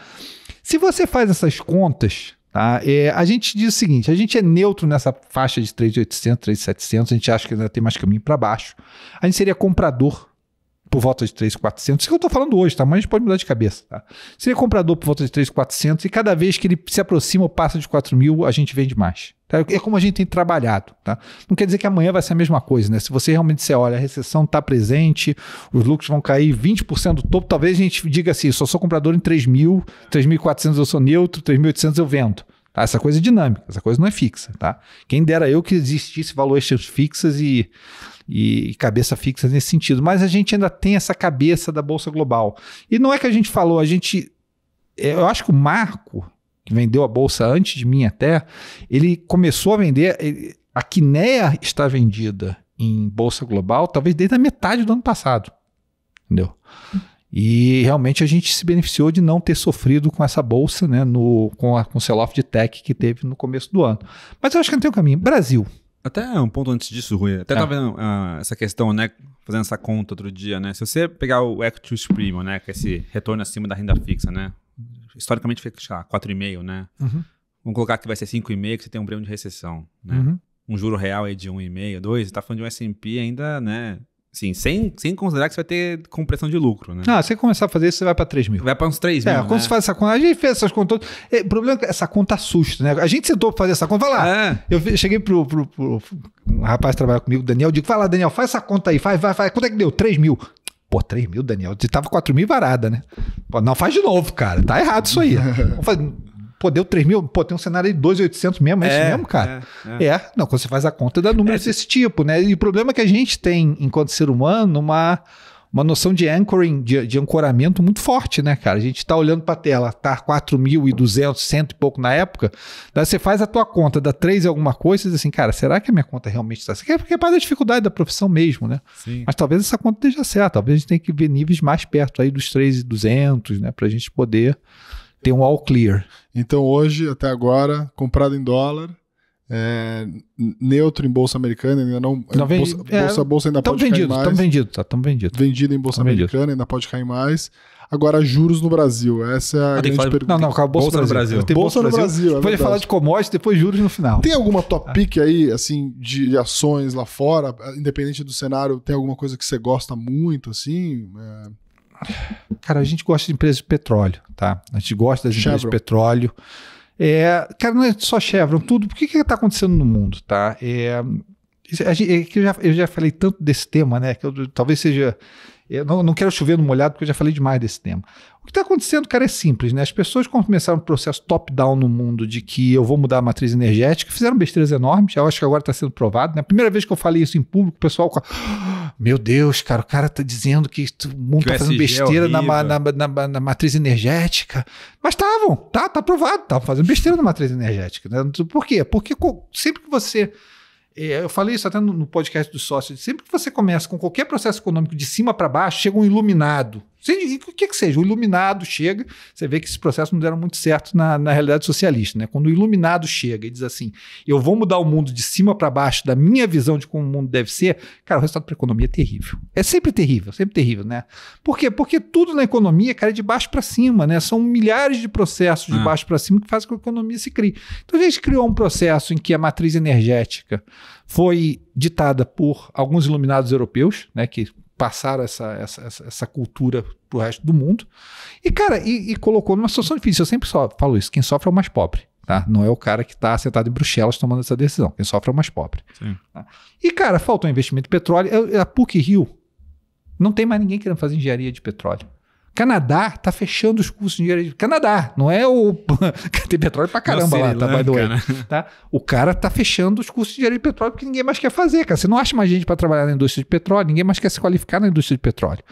Speaker 2: Se você faz essas contas, Tá? É, a gente diz o seguinte: a gente é neutro nessa faixa de 3.800, 3.700, a gente acha que ainda tem mais caminho para baixo. A gente seria comprador por volta de 3,400. Isso que eu estou falando hoje, tá? Mas a gente pode mudar de cabeça, tá? é comprador por volta de 3,400 e cada vez que ele se aproxima ou passa de 4 mil, a gente vende mais. Tá? É como a gente tem trabalhado, tá? Não quer dizer que amanhã vai ser a mesma coisa, né? Se você realmente disser, olha, a recessão está presente, os lucros vão cair 20% do topo, talvez a gente diga assim, só sou comprador em 3 mil, 3.400 eu sou neutro, 3.800 eu vendo. Tá? Essa coisa é dinâmica, essa coisa não é fixa. Tá? Quem dera eu que existisse valuations fixas e, e, cabeça fixa nesse sentido. Mas a gente ainda tem essa cabeça da Bolsa Global. E não é que a gente falou, a gente. É, eu acho que o Marco, que vendeu a Bolsa antes de mim até, ele começou a vender. Ele, a Quinéia está vendida em Bolsa Global talvez desde a metade do ano passado. Entendeu? E realmente a gente se beneficiou de não ter sofrido com essa bolsa, né, no, com, a, com o sell-off de tech que teve no começo do ano. Mas eu acho que não tem o um caminho. Brasil. Até um ponto antes disso, Rui. Até é. tava
Speaker 3: vendo uh, essa questão, né? Fazendo essa conta outro dia, né? Se você pegar o equity Premium, né? Que é esse retorno acima da renda fixa, né? Historicamente fica, 4,5, né? Uhum. Vamos colocar que vai ser 5,5, que você tem um prêmio de recessão, né? Uhum. Um juro real aí de 1,5, 2, você tá falando de um S&P ainda, né? Sim, sem, sem considerar que você vai ter compressão de lucro, né? Ah, se
Speaker 2: você começar a fazer isso, você vai para 3 mil. Vai para uns 3 é, mil. É, quando né? você faz essa conta, a gente fez essas contas. É, o problema é que essa conta assusta, né? A gente sentou para fazer essa conta. Vai lá. Ah, é. Eu cheguei pro, pro, pro, um rapaz que trabalha comigo, Daniel, digo: vai lá, Daniel, faz essa conta aí, vai vai, vai. Quanto é que deu? 3 mil. Pô, 3 mil, Daniel. Você tava 4 mil varada, né? Pô, não, faz de novo, cara. Tá errado isso aí. Pô, deu 3 mil? Pô, tem um cenário de 2,800 mesmo, é, é isso mesmo, cara? É, é. é, não, quando você faz a conta, dá números é, desse tipo, né? E o problema é que a gente tem, enquanto ser humano, uma, uma noção de anchoring, de, de ancoramento muito forte, né, cara? A gente tá olhando pra tela, tá 4.200, cento e pouco na época, daí você faz a tua conta, dá 3 e alguma coisa, e diz assim, cara, será que a minha conta realmente tá certa? Porque é parte da dificuldade da profissão mesmo, né? Sim. Mas talvez essa conta esteja certa, talvez a gente tenha que ver níveis mais perto aí dos 3.200, né, pra gente
Speaker 1: poder tem um all clear. Então hoje, até agora, comprado em dólar, é, neutro em bolsa americana, ainda não. não vem, bolsa, é, bolsa, bolsa, ainda pode vendido, cair mais. Estamos vendidos, tá, estamos vendidos. Vendido em bolsa americana, vendido. ainda pode cair mais. Agora, juros no Brasil. Essa é a não, ah, grande falar, pergunta. Não, não, calma, bolsa, bolsa no Brasil. Brasil. Bolsa, bolsa no Brasil. Brasil é depois falar de commodities, depois juros no final. Tem alguma top pick aí, assim, de, de, ações lá fora, independente do cenário, tem alguma coisa que você gosta muito, assim? É...
Speaker 2: Cara, a gente gosta de empresas de petróleo, tá? A gente gosta das Chevron. empresas de petróleo.
Speaker 1: É, cara, não é só Chevron, tudo. O que
Speaker 2: que tá acontecendo no mundo, tá? É, gente, é que eu já, eu já falei tanto desse tema, né? Que eu, talvez seja... Eu não, não quero chover no molhado porque eu já falei demais desse tema. O que está acontecendo, cara, é simples, né? As pessoas começaram um processo top-down no mundo de que eu vou mudar a matriz energética, fizeram besteiras enormes, eu acho que agora está sendo provado. Na né? primeira vez que eu falei isso em público, o pessoal... Meu Deus, cara, o cara tá dizendo que o mundo que tá fazendo é besteira é na, na, na, na, matriz energética. Mas estavam, tá, tá provado, estavam tá fazendo besteira na matriz energética. Né? Por quê? Porque sempre que você. É, eu falei isso até no podcast do sócio. Sempre que você começa com qualquer processo econômico de cima para baixo, chega um iluminado Seja, o que, que seja, o iluminado chega, você vê que esses processos não deram muito certo na, na realidade socialista. Né? Quando o iluminado chega e diz assim, eu vou mudar o mundo de cima para baixo da minha visão de como o mundo deve ser, cara, o resultado para a economia é terrível. É sempre terrível, sempre terrível, né? Por quê? Porque tudo na economia, cara, é de baixo para cima, né? São milhares de processos de ah. baixo para cima que fazem com que a economia se crie. Então a gente criou um processo em que a matriz energética foi ditada por alguns iluminados europeus, né, que passaram essa, essa, essa cultura pro resto do mundo. E, cara, e, e colocou numa situação difícil. Eu sempre só falo isso: quem sofre é o mais pobre. Tá? Não é o cara que está sentado em Bruxelas tomando essa decisão. Quem sofre é o mais pobre. Tá? E, cara, faltou investimento em petróleo. A PUC Rio não tem mais ninguém querendo fazer engenharia de petróleo. Canadá está fechando os cursos de engenharia. Canadá, não é o. Tem petróleo pra caramba lá, tá, by the way, né, tá? O cara tá fechando os cursos de engenharia de petróleo porque ninguém mais quer fazer, cara. Você não acha mais gente para trabalhar na indústria de petróleo, ninguém mais quer se qualificar na indústria de petróleo.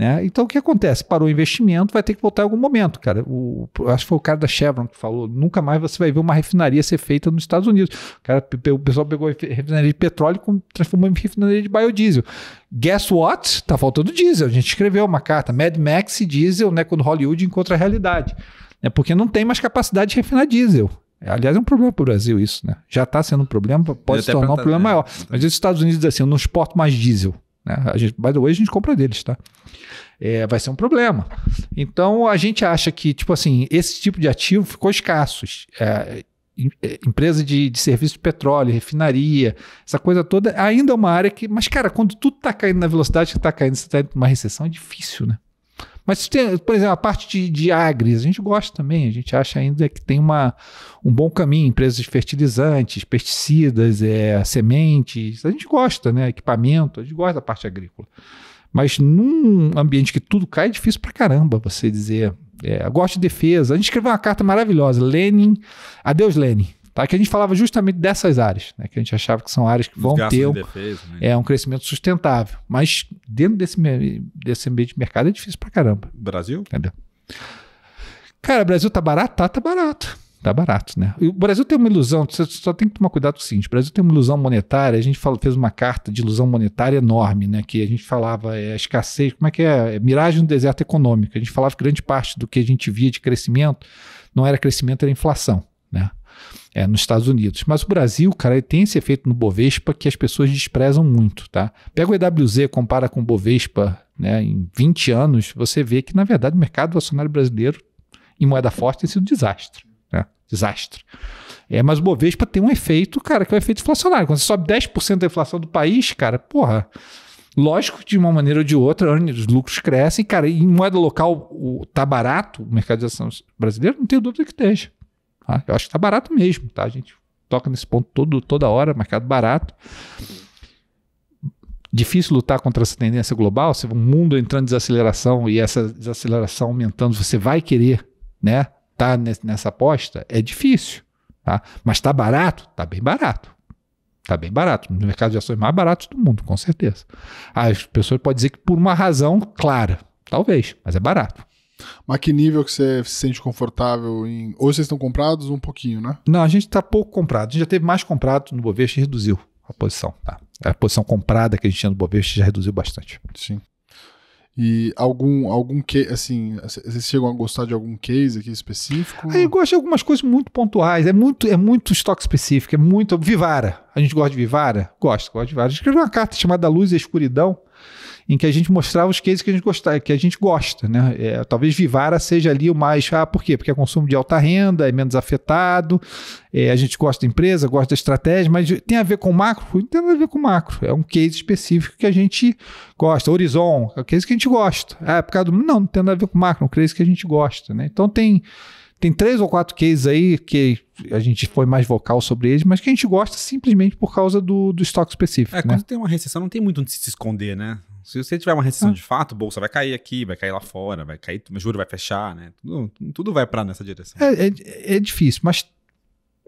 Speaker 2: Né? Então o que acontece? Parou o investimento, vai ter que voltar em algum momento, cara. O, acho que foi o cara da Chevron que falou: nunca mais você vai ver uma refinaria ser feita nos Estados Unidos. O, cara, o pessoal pegou a refinaria de petróleo e transformou em refinaria de biodiesel. Guess what? Tá faltando diesel. A gente escreveu uma carta, Mad Max e diesel, né? Quando Hollywood encontra a realidade. É Porque não tem mais capacidade de refinar diesel. Aliás, é um problema para o Brasil isso, né? Já está sendo um problema, pode se tornar um problema né? maior. Mas os Estados Unidos dizem assim, eu não exporto mais diesel. Né? A gente, by the way, a gente compra deles, tá? É, vai ser um problema. Então a gente acha que, tipo assim, esse tipo de ativo ficou escasso. É, é empresa de, de serviço de petróleo, refinaria, essa coisa toda, ainda é uma área que. Mas, cara, quando tudo está caindo na velocidade que está caindo, você está indo pra uma recessão, é difícil, né? Mas, tem, por exemplo, a parte de, de agres, a gente gosta também, a gente acha ainda que tem uma, um bom caminho, empresas de fertilizantes, pesticidas, é, sementes, a gente gosta, né? Equipamento, a gente gosta da parte agrícola. Mas num ambiente que tudo cai, é difícil pra caramba você dizer. É, gosto de defesa. A gente escreveu uma carta maravilhosa, Lenin, adeus Lenin. Tá? Que a gente falava justamente dessas áreas, né? que a gente achava que são áreas que vão ter um, defesa, né? é, um crescimento sustentável. Mas dentro desse, desse ambiente de mercado é difícil pra caramba. Brasil? Entendeu? Cara, Brasil tá barato? Tá, tá barato. Tá barato, né? E o Brasil tem uma ilusão, você só tem que tomar cuidado com o seguinte: o Brasil tem uma ilusão monetária, a gente fez uma carta de ilusão monetária enorme, né? Que a gente falava é, escassez, como é que é? é? Miragem no deserto econômico. A gente falava que grande parte do que a gente via de crescimento não era crescimento, era inflação é, nos Estados Unidos. Mas o Brasil, cara, ele tem esse efeito no Bovespa que as pessoas desprezam muito, tá? Pega o EWZ, compara com o Bovespa né, em 20 anos, você vê que, na verdade, o mercado acionário brasileiro em moeda forte tem sido um desastre. Né? Desastre. É, mas o Bovespa tem um efeito, cara, que é o um efeito inflacionário. Quando você sobe 10% da inflação do país, cara, porra, Lógico, de uma maneira ou de outra, os lucros crescem, cara, e em moeda local o, tá barato, o mercado de ação brasileiro, não tenho dúvida que esteja. Tá? Eu acho que tá barato mesmo, tá? A gente toca nesse ponto todo, toda hora, mercado barato. Difícil lutar contra essa tendência global, se o mundo entrando em desaceleração e essa desaceleração aumentando, você vai querer, né? Tá nessa aposta? É difícil, tá? Mas tá barato? Tá bem barato. Tá bem barato. No mercado de ações mais barato do mundo, com certeza. As ah, pessoas podem dizer que por uma razão clara, talvez, mas é barato.
Speaker 1: Mas que nível que você se sente confortável em. Ou vocês estão comprados um pouquinho, né?
Speaker 2: Não, a gente está pouco comprado. A gente já teve mais comprado no Bovespa e reduziu a posição. Tá? A posição comprada que a gente tinha no Bovespa já reduziu bastante.
Speaker 1: Sim. E algum, algum que assim, vocês chegam a gostar de algum case aqui específico?
Speaker 2: Aí ah, eu gosto de algumas coisas muito pontuais, é muito, é muito estoque específico, é muito. Vivara. A gente gosta de Vivara? Gosto, gosto de Vivara. escreveu uma carta chamada Luz e Escuridão, em que a gente mostrava os cases que a gente gosta, que a gente gosta, né? É, talvez Vivara seja ali o mais, ah, por quê? Porque é consumo de alta renda, é menos afetado, é, a gente gosta da empresa, gosta da estratégia, mas tem a ver com macro? Não tem nada a ver com macro, é um case específico que a gente gosta. Horizon, é case que a gente gosta. Ah, é por causa do... Não, não tem nada a ver com macro, é um case que a gente gosta, né? Então tem, tem três ou quatro cases aí que a gente foi mais vocal sobre eles, mas que a gente gosta simplesmente por causa do, do estoque específico. É, né? quando
Speaker 3: tem uma recessão, não tem muito onde se esconder, né? Se você tiver uma recessão ah. de fato, bolsa vai cair aqui, vai cair lá fora, vai cair, juro vai fechar, né? Tudo, tudo vai para nessa direção. É,
Speaker 2: é, é, difícil, mas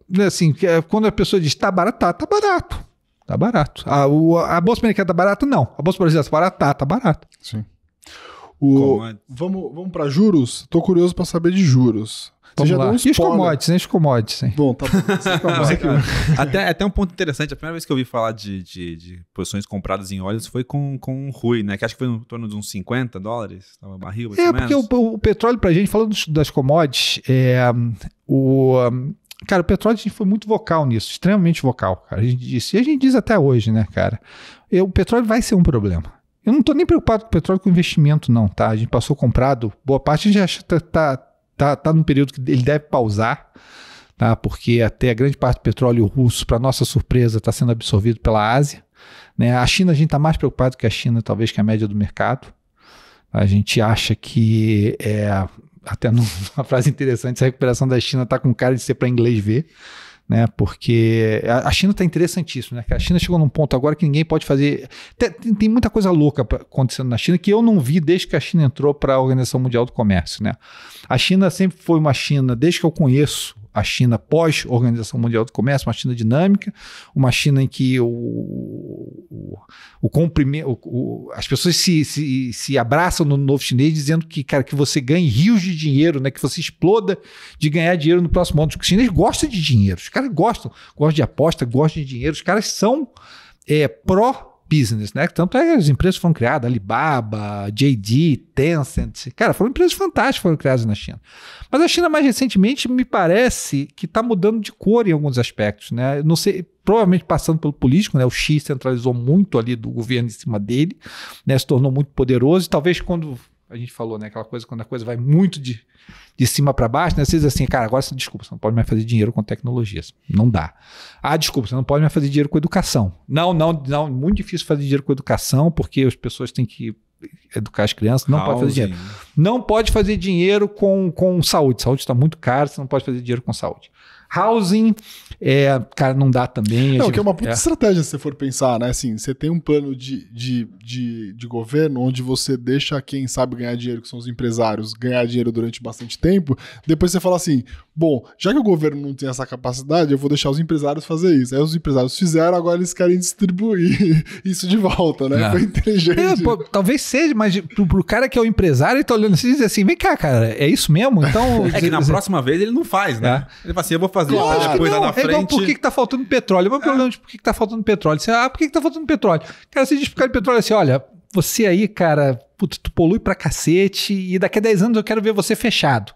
Speaker 2: né, assim, é, quando a pessoa diz tá barato, tá, tá barato. Tá barato. A, o, a bolsa americana tá barata? Não. A bolsa brasileira tá barata?
Speaker 1: Tá, tá barato. Sim. O, é? Vamos, vamos para juros? Tô curioso para saber de juros. Você já lá. deu um E os commodities, né? Os commodities, hein? Bom, tá bom.
Speaker 3: até, até um ponto interessante, a primeira vez que eu ouvi falar de, de, de posições compradas em óleos foi com, com o Rui, né? Que acho que foi em torno de uns 50 dólares, tava barril, É, porque o,
Speaker 2: o, petróleo pra gente, falando das commodities, é, o... Cara, o petróleo a gente foi muito vocal nisso, extremamente vocal, cara. A gente disse, e a gente diz até hoje, né, cara? É, o petróleo vai ser um problema. Eu não estou nem preocupado com o petróleo com investimento, não, tá? A gente passou comprado, boa parte já está tá, tá tá, tá num período que ele deve pausar, tá? porque até a grande parte do petróleo russo, para nossa surpresa, está sendo absorvido pela Ásia. Né? A China, a gente está mais preocupado que a China, talvez, que a média do mercado. A gente acha que é, até numa frase interessante, a recuperação da China está com cara de ser para inglês ver né? Porque a China está interessantíssimo, né? A China chegou num ponto agora que ninguém pode fazer. Tem, tem muita coisa louca acontecendo na China que eu não vi desde que a China entrou para a Organização Mundial do Comércio, né? A China sempre foi uma China, desde que eu conheço a China pós-Organização Mundial do Comércio, uma China dinâmica, uma China em que o, o, o, o as pessoas se, se, se, abraçam no novo chinês dizendo que, cara, que você ganhe rios de dinheiro, né, que você exploda de ganhar dinheiro no próximo ano. Os chineses gostam de dinheiro, os caras gostam, gostam de aposta, gostam de dinheiro, os caras são é, pró business, né? Tanto é que as empresas foram criadas, Alibaba, JD, Tencent. Cara, foram empresas fantásticas foram criadas na China. Mas a China, mais recentemente, me parece que está mudando de cor em alguns aspectos, né? Eu não sei, provavelmente passando pelo político, né? O Xi centralizou muito ali do governo em cima dele, né? Se tornou muito poderoso e talvez quando a gente falou, né? Aquela coisa, quando a coisa vai muito de, de cima para baixo, né? vezes assim, cara, agora você, desculpa, você não pode mais fazer dinheiro com tecnologias. Não dá. Ah, desculpa, você não pode mais fazer dinheiro com educação. Não, não, não, muito difícil fazer dinheiro com educação, porque as pessoas têm que educar as crianças, não Housing. pode fazer dinheiro. Não pode fazer dinheiro com, com saúde. Saúde está muito caro, você não pode fazer dinheiro com saúde housing. É, cara, não dá também. Não, gente... que é uma puta é.
Speaker 1: estratégia se você for pensar, né? Assim, você tem um plano de, de, de, de, governo onde você deixa quem sabe ganhar dinheiro, que são os empresários, ganhar dinheiro durante bastante tempo. Depois você fala assim, bom, já que o governo não tem essa capacidade, eu vou deixar os empresários fazer isso. Aí os empresários fizeram, agora eles querem distribuir isso de volta, né? É. Foi inteligente. É,
Speaker 2: pô, talvez seja, mas pro, pro, cara que é o empresário, ele tá olhando assim e diz assim: vem cá, cara, é isso mesmo? Então. É que na próxima
Speaker 3: vez ele não faz, né? É. Ele fala assim: eu vou fazer claro, depois não, lá na frente. É igual, por que,
Speaker 2: que tá faltando petróleo? Mas é. problema de por que, que tá faltando petróleo? Você, ah, por que, que tá faltando petróleo? Cara, se explicar de petróleo é assim: olha, você aí, cara, puto, tu polui pra cacete e daqui a 10 anos eu quero ver você fechado.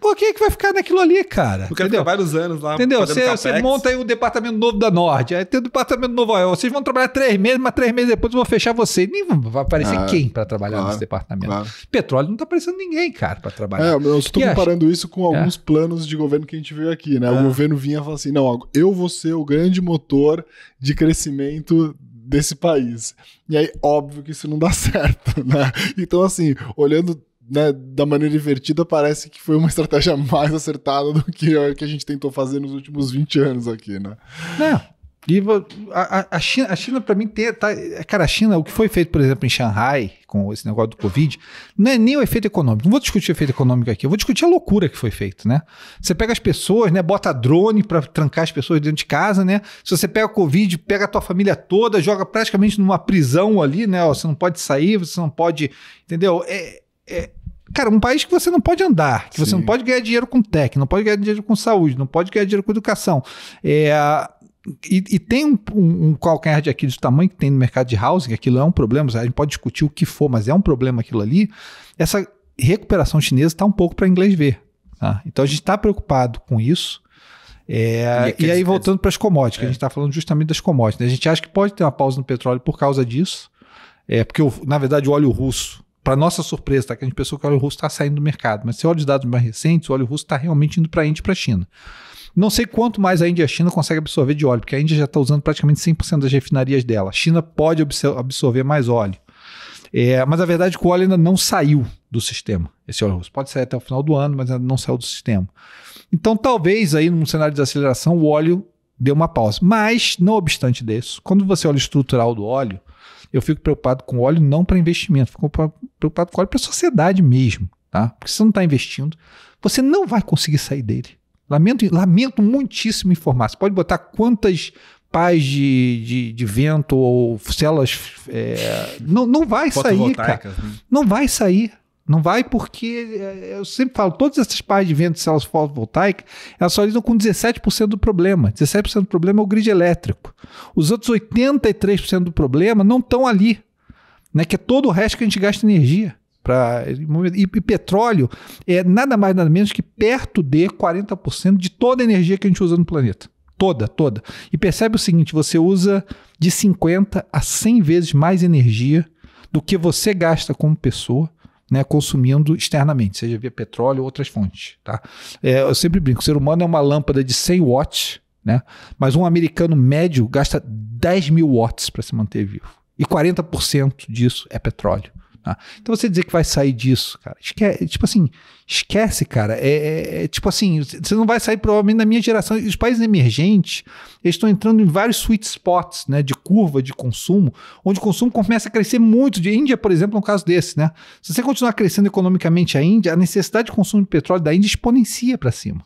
Speaker 2: Por que, é que vai ficar naquilo ali, cara? Porque entendeu?
Speaker 3: vários anos lá. Entendeu? Você
Speaker 2: monta aí o um departamento novo da Norte, aí tem o um departamento novo. aí. vocês vão trabalhar três meses, mas três meses depois eu vou fechar você. Nem vai aparecer ah, quem para trabalhar claro, nesse departamento. Claro. Petróleo não está aparecendo ninguém, cara, para trabalhar. É, eu estou e comparando
Speaker 1: isso com é. alguns é. planos de governo que a gente viu aqui, né? O é. governo vinha e falava assim: não, eu vou ser o grande motor de crescimento desse país. E aí, óbvio que isso não dá certo, né? Então, assim, olhando né, da maneira divertida, parece que foi uma estratégia mais acertada do que a que a gente tentou fazer nos últimos 20 anos aqui, né? Não. É. E a, a China, a China para mim, tem, tá, cara, a China, o que foi feito, por exemplo, em
Speaker 2: Xangai, com esse negócio do Covid, não é nem o efeito econômico. Não vou discutir o efeito econômico aqui, eu vou discutir a loucura que foi feito, né? Você pega as pessoas, né? Bota drone para trancar as pessoas dentro de casa, né? Se você pega o Covid, pega a tua família toda, joga praticamente numa prisão ali, né? Você não pode sair, você não pode. Entendeu? É, é, Cara, um país que você não pode andar, que Sim. você não pode ganhar dinheiro com tech, não pode ganhar dinheiro com saúde, não pode ganhar dinheiro com educação. É, e, e, tem um, um, um de aqui do tamanho que tem no mercado de housing, aquilo é um problema, a gente pode discutir o que for, mas é um problema aquilo ali. Essa recuperação chinesa está um pouco para inglês ver. Tá? Então a gente está preocupado com isso. É, e, e, aí, voltando para as commodities, é. que a é. gente está falando justamente das commodities. Né? A gente acha que pode ter uma pausa no petróleo por causa disso. É, porque, na verdade, o óleo russo para nossa surpresa, tá? que a gente pensou que o óleo russo está saindo do mercado, mas se é olha os dados mais recentes, o óleo russo está realmente indo para a Índia e para a China. Não sei quanto mais a Índia e a China conseguem absorver de óleo, porque a Índia já está usando praticamente 100% das refinarias dela. A China pode absorver mais óleo. É, mas a verdade é que o óleo ainda não saiu do sistema, esse óleo russo. Pode sair até o final do ano, mas ainda não saiu do sistema. Então, talvez aí num cenário de desaceleração, o óleo deu uma pausa. Mas, não obstante disso, quando você olha o estrutural do óleo, eu fico preocupado com óleo não para investimento, fico preocupado com óleo para a sociedade mesmo, tá? Porque se você não está investindo, você não vai conseguir sair dele. Lamento, lamento muitíssimo informar. Você pode botar quantas pás de, de, de vento ou células. É, não, não vai sair, cara. Né? Não vai sair. Não vai porque, é, eu sempre falo, todas essas partes de vento de células fotovoltaicas, elas só lidam com 17% do problema. 17% do problema é o grid elétrico. Os outros 83% do problema não estão ali, né? que é todo o resto que a gente gasta energia. Pra, e, e petróleo é nada mais nada menos que perto de 40% de toda a energia que a gente usa no planeta. Toda, toda. E percebe o seguinte, você usa de 50 a 100 vezes mais energia do que você gasta como pessoa né, consumindo externamente, seja via petróleo ou outras fontes. Tá? É, eu sempre brinco, o ser humano é uma lâmpada de 100 watts, né, mas um americano médio gasta 10 mil watts para se manter vivo. E 40% disso é petróleo. Tá? Então você dizer que vai sair disso, cara, esquece, tipo assim, esquece, cara. É, é, é, tipo assim, você não vai sair provavelmente na minha geração. Os países emergentes estão entrando em vários sweet spots, né, de curva de consumo, onde o consumo começa a crescer muito. De Índia, por exemplo, é um caso desse, né? Se você continuar crescendo economicamente a Índia, a necessidade de consumo de petróleo da Índia exponencia para cima.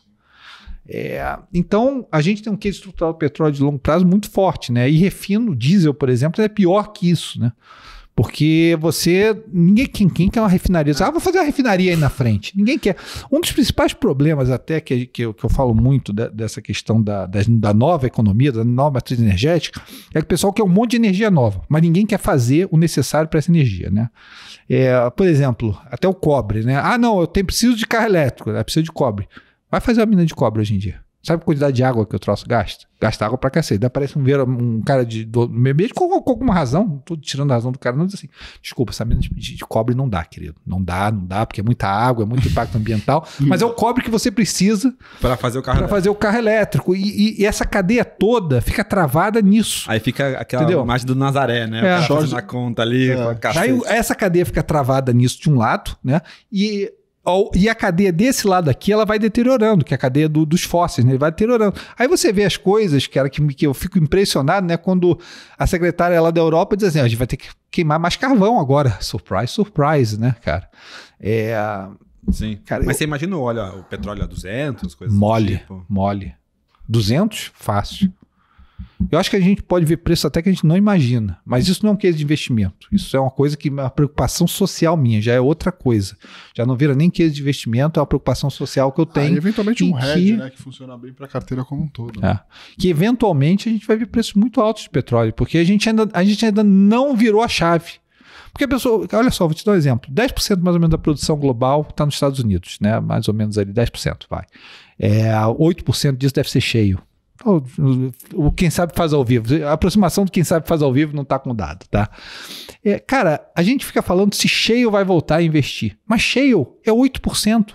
Speaker 2: É, então, a gente tem um case estrutural do petróleo de longo prazo muito forte, né? E refino, diesel, por exemplo, é pior que isso, né? Porque você. Ninguém quem, quem quer uma refinaria. Ah, vou fazer uma refinaria aí na frente. Ninguém quer. Um dos principais problemas, até que, que, eu, que eu falo muito dessa questão da, da, da, nova economia, da nova matriz energética, é que o pessoal quer um monte de energia nova, mas ninguém quer fazer o necessário para essa energia. Né? É, por exemplo, até o cobre, né? Ah, não, eu tenho, preciso de carro elétrico, né? preciso de cobre. Vai fazer uma mina de cobre hoje em dia. Sabe a quantidade de água que o troço gasta? Gasta água pra cacete. Daí aparece um, um cara de. Do, mesmo com, com alguma razão, tô tirando a razão do cara, não diz assim: desculpa, essa mina de, de, cobre não dá, querido. Não dá, não dá, porque é muita água, é muito impacto ambiental. mas é o cobre que você precisa. para fazer o carro Pra fazer o carro elétrico. E, e, e, essa cadeia toda fica travada nisso.
Speaker 3: Aí fica aquela entendeu? imagem do Nazaré, né? É. O na conta ali. É. Aí
Speaker 2: essa cadeia fica travada nisso de um lado, né? E e a cadeia desse lado aqui, ela vai deteriorando, que é a cadeia do, dos fósseis, né? Vai deteriorando. Aí você vê as coisas, cara, que, que eu fico impressionado, né? Quando a secretária lá da Europa diz assim, a gente vai ter que queimar mais carvão agora. Surprise, surprise, né, cara? É... Sim. Cara, Mas eu... você
Speaker 3: imagina o óleo, o
Speaker 2: petróleo a 200, coisas Mole, tipo. mole. 200? Fácil. Eu acho que a gente pode ver preço até que a gente não imagina, mas isso não é um case de investimento. Isso é uma coisa que é uma preocupação social minha, já é outra coisa. Já não vira nem case de investimento, é uma preocupação social que eu ah, tenho. Ah, eventualmente um hedge, que, né,
Speaker 1: que funciona bem para a carteira como um todo. Né? É,
Speaker 2: que eventualmente a gente vai ver preços muito altos de petróleo, porque a gente ainda, a gente ainda não virou a chave. Porque a pessoa, olha só, vou te dar um exemplo: 10% mais ou menos da produção global está nos Estados Unidos, né? Mais ou menos ali 10%, vai. É, 8% disso deve ser cheio. O quem sabe faz ao vivo. A aproximação do quem sabe faz ao vivo não tá com dado, tá? É, cara, a gente fica falando se cheio vai voltar a investir. Mas cheio é 8%.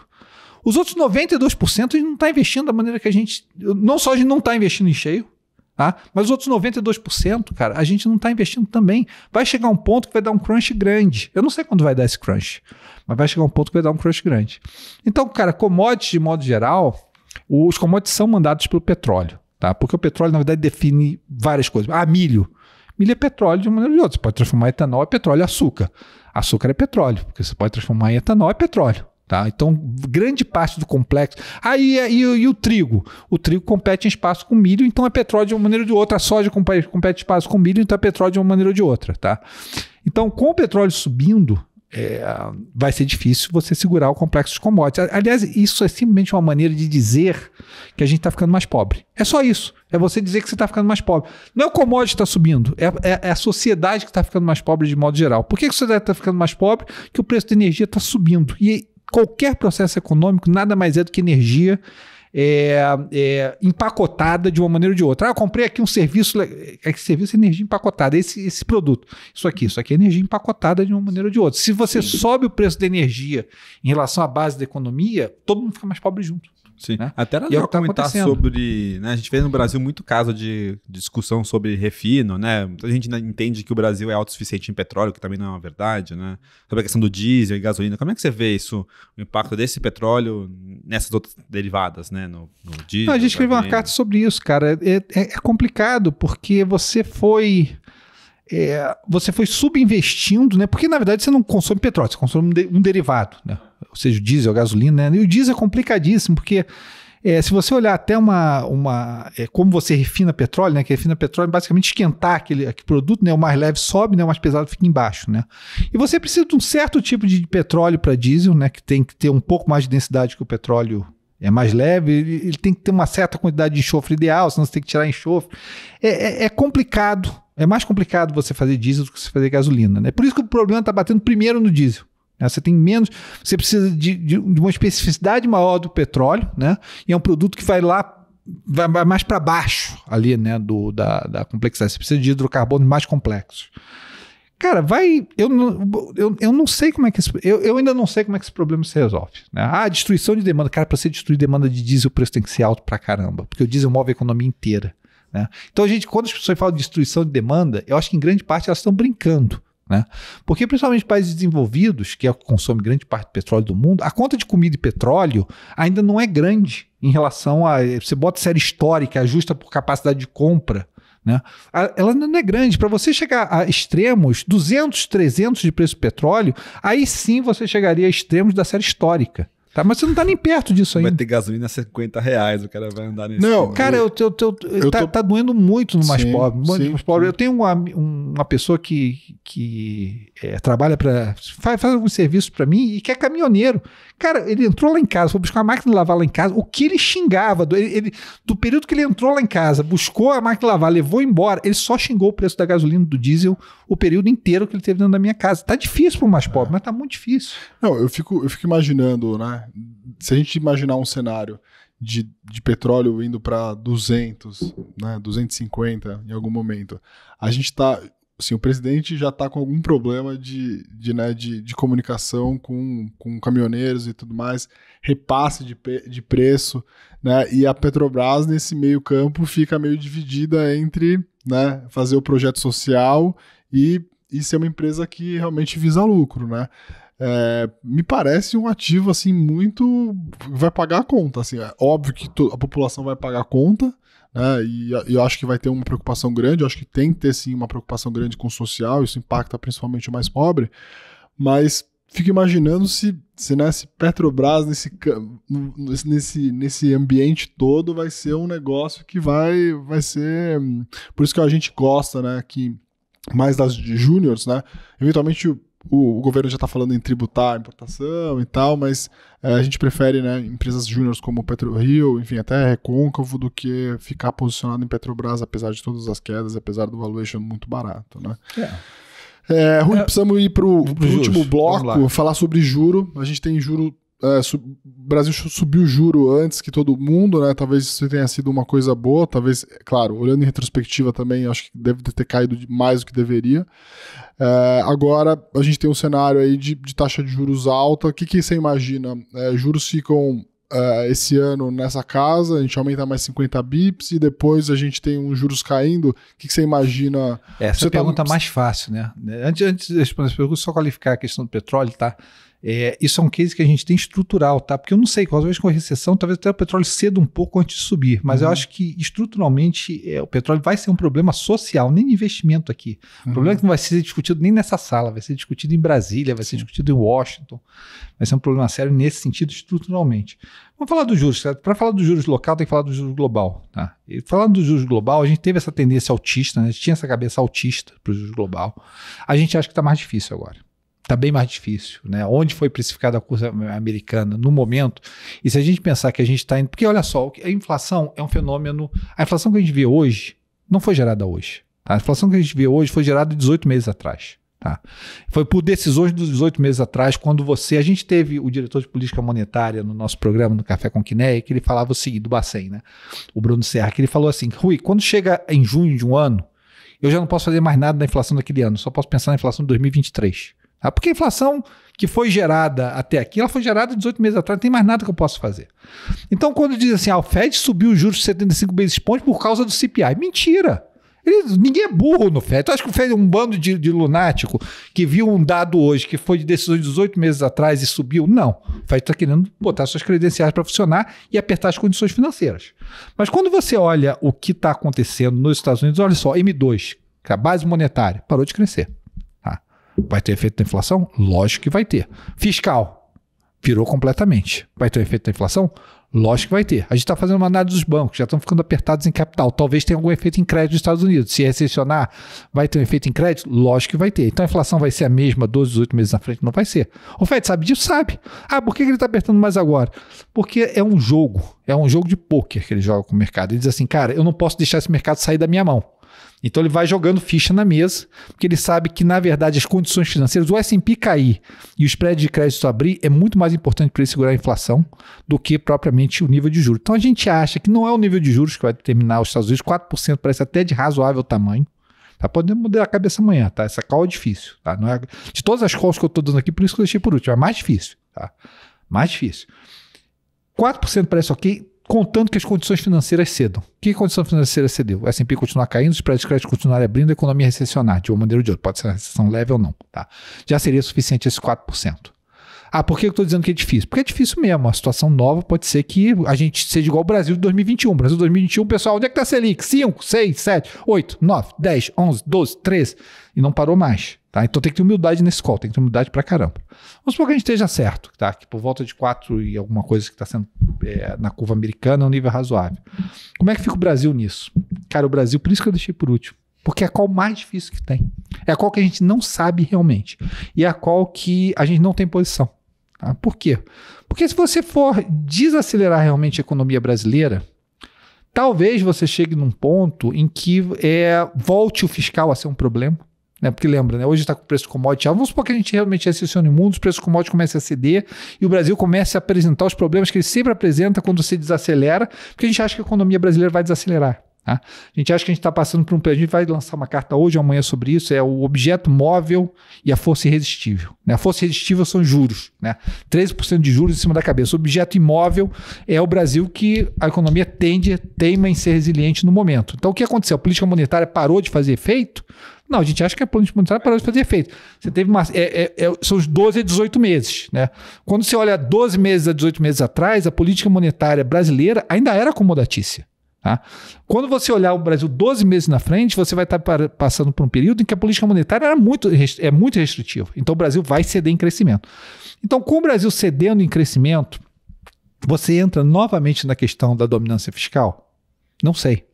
Speaker 2: Os outros 92% a gente não está investindo da maneira que a gente. Não só a gente não está investindo em cheio, tá? mas os outros 92%, cara, a gente não está investindo também. Vai chegar um ponto que vai dar um crunch grande. Eu não sei quando vai dar esse crunch, mas vai chegar um ponto que vai dar um crunch grande. Então, cara, commodities de modo geral, os commodities são mandados pelo petróleo. Tá? Porque o petróleo, na verdade, define várias coisas. Ah, milho. Milho é petróleo de uma maneira ou de outra. Você pode transformar etanol em é petróleo e açúcar. Açúcar é petróleo, porque você pode transformar em etanol é petróleo. Tá? Então, grande parte do complexo. Aí ah, e, e, e, o trigo? O trigo compete em espaço com milho, então é petróleo de uma maneira ou de outra. A soja compete, compete em espaço com milho, então é petróleo de uma maneira ou de outra. Tá? Então, com o petróleo subindo, é, vai ser difícil você segurar o complexo de commodities. Aliás, isso é simplesmente uma maneira de dizer que a gente está ficando mais pobre. É só isso. É você dizer que você está ficando mais pobre. Não é o commodity que está subindo, é, é, é, a sociedade que está ficando mais pobre de modo geral. Por que a sociedade está ficando mais pobre? Que o preço da energia está subindo. E qualquer processo econômico nada mais é do que energia é, é, empacotada de uma maneira ou de outra. Ah, eu comprei aqui um serviço, é que serviço é energia empacotada, esse, esse produto. Isso aqui, isso aqui é energia empacotada de uma maneira ou de outra. Se você Sim. sobe o preço da energia em relação à base da economia, todo mundo fica mais pobre junto. Sim. Né?
Speaker 3: Até era é legal é comentar sobre. Né, a gente vê no Brasil muito caso de discussão sobre refino, né? Muita gente entende que o Brasil é autossuficiente em petróleo, que também não é uma verdade, né? Sobre a questão do diesel e gasolina. Como é que você vê isso, o impacto desse petróleo nessas outras derivadas, né? No, no diesel. Não, a gente escreveu uma carta
Speaker 2: sobre isso, cara. É, é, é complicado, porque você foi. É, você foi subinvestindo, né? Porque na verdade você não consome petróleo, você consome um, de, um derivado, né? ou seja, o diesel, a gasolina, né? E o diesel é complicadíssimo, porque é, se você olhar até uma. uma é, como você refina petróleo, né? Que refina petróleo é basicamente esquentar aquele, aquele, produto, né? O mais leve sobe, né? O mais pesado fica embaixo, né? E você precisa de um certo tipo de petróleo para diesel, né? Que tem que ter um pouco mais de densidade que o petróleo é mais leve, ele tem que ter uma certa quantidade de enxofre ideal, senão você tem que tirar enxofre. É, é, é complicado, é mais complicado você fazer diesel do que você fazer gasolina, né? Por isso que o problema está batendo primeiro no diesel. Né? Você tem menos, você precisa de, de, uma especificidade maior do petróleo, né? E é um produto que vai lá vai mais para baixo ali, né, do, da, da complexidade. Você precisa de hidrocarbonos mais complexos. Cara, vai. Eu não, eu, eu não sei como é que esse, eu, eu ainda não sei como é que esse problema se resolve. Né? Ah, destruição de demanda. Cara, para você destruir demanda de diesel, o preço tem que ser alto pra caramba, porque o diesel move a economia inteira. Né? Então, a gente, quando as pessoas falam de destruição de demanda, eu acho que em grande parte elas estão brincando. Né? Porque, principalmente países desenvolvidos, que é o que consome grande parte do petróleo do mundo, a conta de comida e petróleo ainda não é grande em relação a. Você bota série histórica, ajusta por capacidade de compra. Né? Ela não é grande. Para você chegar a extremos, 200, 300 de preço do petróleo, aí sim você chegaria a extremos da série histórica. Tá, mas você não tá nem perto disso ainda. Vai ter gasolina a 50 reais, o cara vai andar nesse. Não, cara, eu, eu, eu, eu tá, tô... tá, doendo muito no mais sim, pobre. No mais pobre. Eu tenho uma, uma pessoa que, que é, trabalha para. Faz, faz alguns serviços para mim e que é caminhoneiro. Cara, ele entrou lá em casa, foi buscar a máquina de lavar lá em casa. O que ele xingava? Do, ele, ele, do período que ele entrou lá em casa, buscou a máquina de lavar, levou embora, ele só xingou o preço da gasolina do diesel o período inteiro que ele teve dentro da minha casa. Tá difícil
Speaker 1: para o mais pobre, é. mas tá muito difícil. Não, eu fico, eu fico imaginando, né? Se a gente imaginar um cenário de, de petróleo indo para 200, né, 250 em algum momento. A gente está assim, o presidente já está com algum problema de, de, né, de, de, comunicação com, com caminhoneiros e tudo mais, repasse de, de preço, né? E a Petrobras, nesse meio campo, fica meio dividida entre né, fazer o projeto social e, e ser uma empresa que realmente visa lucro, né? É, me parece um ativo assim muito vai pagar a conta assim é óbvio que a população vai pagar a conta né? E, e, eu acho que vai ter uma preocupação grande, eu acho que tem que ter sim uma preocupação grande com o social, isso impacta principalmente o mais pobre, mas fico imaginando se, se, né, se Petrobras nesse, nesse, nesse ambiente todo vai ser um negócio que vai, vai ser. Hum, por isso que a gente gosta né, que mais das júniores, né? Eventualmente o, o governo já está falando em tributar a importação e tal, mas é, a gente prefere né, empresas júniores como PetroRio, enfim, até Recôncavo, do que ficar posicionado em Petrobras, apesar de todas as quedas, apesar do valuation muito barato. Né? É. É, Rui, é, precisamos ir para o último bloco, falar sobre juro. A gente tem juro é, sub, Brasil subiu o juro antes que todo mundo, né? Talvez isso tenha sido uma coisa boa, talvez, é claro, olhando em retrospectiva também, acho que deve ter caído mais do que deveria. É, agora a gente tem um cenário aí de, de taxa de juros alta. O que, que você imagina? É, juros ficam é, esse ano nessa casa, a gente aumenta mais 50 bips e depois a gente tem uns um juros caindo. O que, que você imagina? Essa você tá pergunta tá... mais fácil, né? Antes, antes de responder essa pergunta, só qualificar
Speaker 2: a questão do petróleo, tá? É, isso é um case que a gente tem estrutural, tá? Porque eu não sei, talvez com a recessão, talvez até o petróleo ceda um pouco antes de subir, mas uhum. eu acho que estruturalmente é, o petróleo vai ser um problema social, nem de investimento aqui. Uhum. O problema é que uhum. não vai ser discutido nem nessa sala, vai ser discutido em Brasília, vai ser discutido em Washington, vai ser um problema sério nesse sentido estruturalmente. Vamos falar dos juros, para falar dos juros local tem que falar dos juros global, tá? E falando dos juros global, a gente teve essa tendência autista, né? a gente tinha essa cabeça autista para o juros global, a gente acha que está mais difícil agora está bem mais difícil, né? Onde foi precificada a curva americana no momento? E se a gente pensar que a gente está indo, porque olha só, a inflação é um fenômeno. A inflação que a gente vê hoje não foi gerada hoje. Tá? A inflação que a gente vê hoje foi gerada 18 meses atrás. Tá? Foi por decisões dos 18 meses atrás, quando você. A gente teve o diretor de política monetária no nosso programa, no Café com Quinéia, que ele falava o seguinte, do Bacen, né? O Bruno Serra, que ele falou assim: Rui, quando chega em junho de um ano, eu já não posso fazer mais nada da inflação daquele ano, só posso pensar na inflação de 2023. Tá? Porque a inflação que foi gerada até aqui, ela foi gerada 18 meses atrás, não tem mais nada que eu possa fazer. Então, quando diz assim, ah, o Fed subiu os juros 75 basis points por causa do CPI, mentira! ninguém é burro no FED. Tu acha que o FED é um bando de, de, lunático que viu um dado hoje que foi de decisão de 18 meses atrás e subiu? Não. O FED está querendo botar suas credenciais para funcionar e apertar as condições financeiras. Mas quando você olha o que está acontecendo nos Estados Unidos, olha só, M2, que é a base monetária, parou de crescer. Vai ter efeito na inflação? Lógico que vai ter. Fiscal, virou completamente. Vai ter efeito na inflação? Lógico que vai ter. A gente está fazendo uma análise dos bancos, já estão ficando apertados em capital. Talvez tenha algum efeito em crédito nos Estados Unidos. Se recessionar, vai ter um efeito em crédito? Lógico que vai ter. Então a inflação vai ser a mesma 12, 18 meses na frente? Não vai ser. O Fed sabe disso? Sabe. Ah, por que ele está apertando mais agora? Porque é um jogo, é um jogo de pôquer que ele joga com o mercado. Ele diz assim, cara, eu não posso deixar esse mercado sair da minha mão. Então ele vai jogando ficha na mesa, porque ele sabe que, na verdade, as condições financeiras, o SP cair e o spread de crédito abrir é muito mais importante para ele segurar a inflação do que propriamente o nível de juros. Então a gente acha que não é o nível de juros que vai determinar os Estados Unidos, 4% parece até de razoável tamanho. Tá podendo mudar a cabeça amanhã, tá? Essa call é difícil, tá? Não é... De todas as calls que eu estou dando aqui, por isso que eu deixei por último, é mais difícil, tá? Mais difícil. 4% parece ok, contando que as condições financeiras cedam. Que condição financeira cedeu? O S&P continuar caindo, os prédios de crédito continuarem abrindo, a economia recessionar, de uma maneira ou de outra. Pode ser uma recessão leve ou não. Tá? Já seria suficiente esse 4%. Ah, por que eu estou dizendo que é difícil? Porque é difícil mesmo. A situação nova pode ser que a gente seja igual ao Brasil de 2021. Brasil de 2021, pessoal, onde é que está a Selic? 5, 6, 7, 8, 9, 10, 11, 12, 13. E não parou mais. Tá? Então tem que ter humildade nesse call, tem que ter humildade pra caramba. Vamos supor que a gente esteja certo, tá? que por volta de 4 e alguma coisa que está sendo é, na curva americana é um nível razoável. Como é que fica o Brasil nisso? Cara, o Brasil, por isso que eu deixei por último. Porque é a qual mais difícil que tem. É a qual que a gente não sabe realmente. E é a qual que a gente não tem posição. Tá? Por quê? Porque se você for desacelerar realmente a economia brasileira, talvez você chegue num ponto em que é, volte o fiscal a ser um problema. Né? Porque lembra, né? hoje está com o preço do commodity alto. Vamos supor que a gente realmente recessione é o mundo, os preços do commodity começam a ceder e o Brasil começa a apresentar os problemas que ele sempre apresenta quando se desacelera, porque a gente acha que a economia brasileira vai desacelerar. Tá? A gente acha que a gente está passando por um. A gente vai lançar uma carta hoje ou amanhã sobre isso. É o objeto móvel e a força irresistível. Né? A força irresistível são juros. Né? 13% de juros em cima da cabeça. O objeto imóvel é o Brasil que a economia tende, teima em ser resiliente no momento. Então o que aconteceu? A política monetária parou de fazer efeito? Não, a gente acha que a política monetária parou de fazer efeito. Você teve uma. É, é, é, são os 12 a 18 meses. Né? Quando você olha 12 meses a 18 meses atrás, a política monetária brasileira ainda era acomodatícia. Tá? Quando você olhar o Brasil 12 meses na frente, você vai estar tá passando por um período em que a política monetária era muito, é muito restritiva. Então o Brasil vai ceder em crescimento. Então, com o Brasil cedendo em crescimento, você entra novamente na questão da dominância fiscal? Não sei.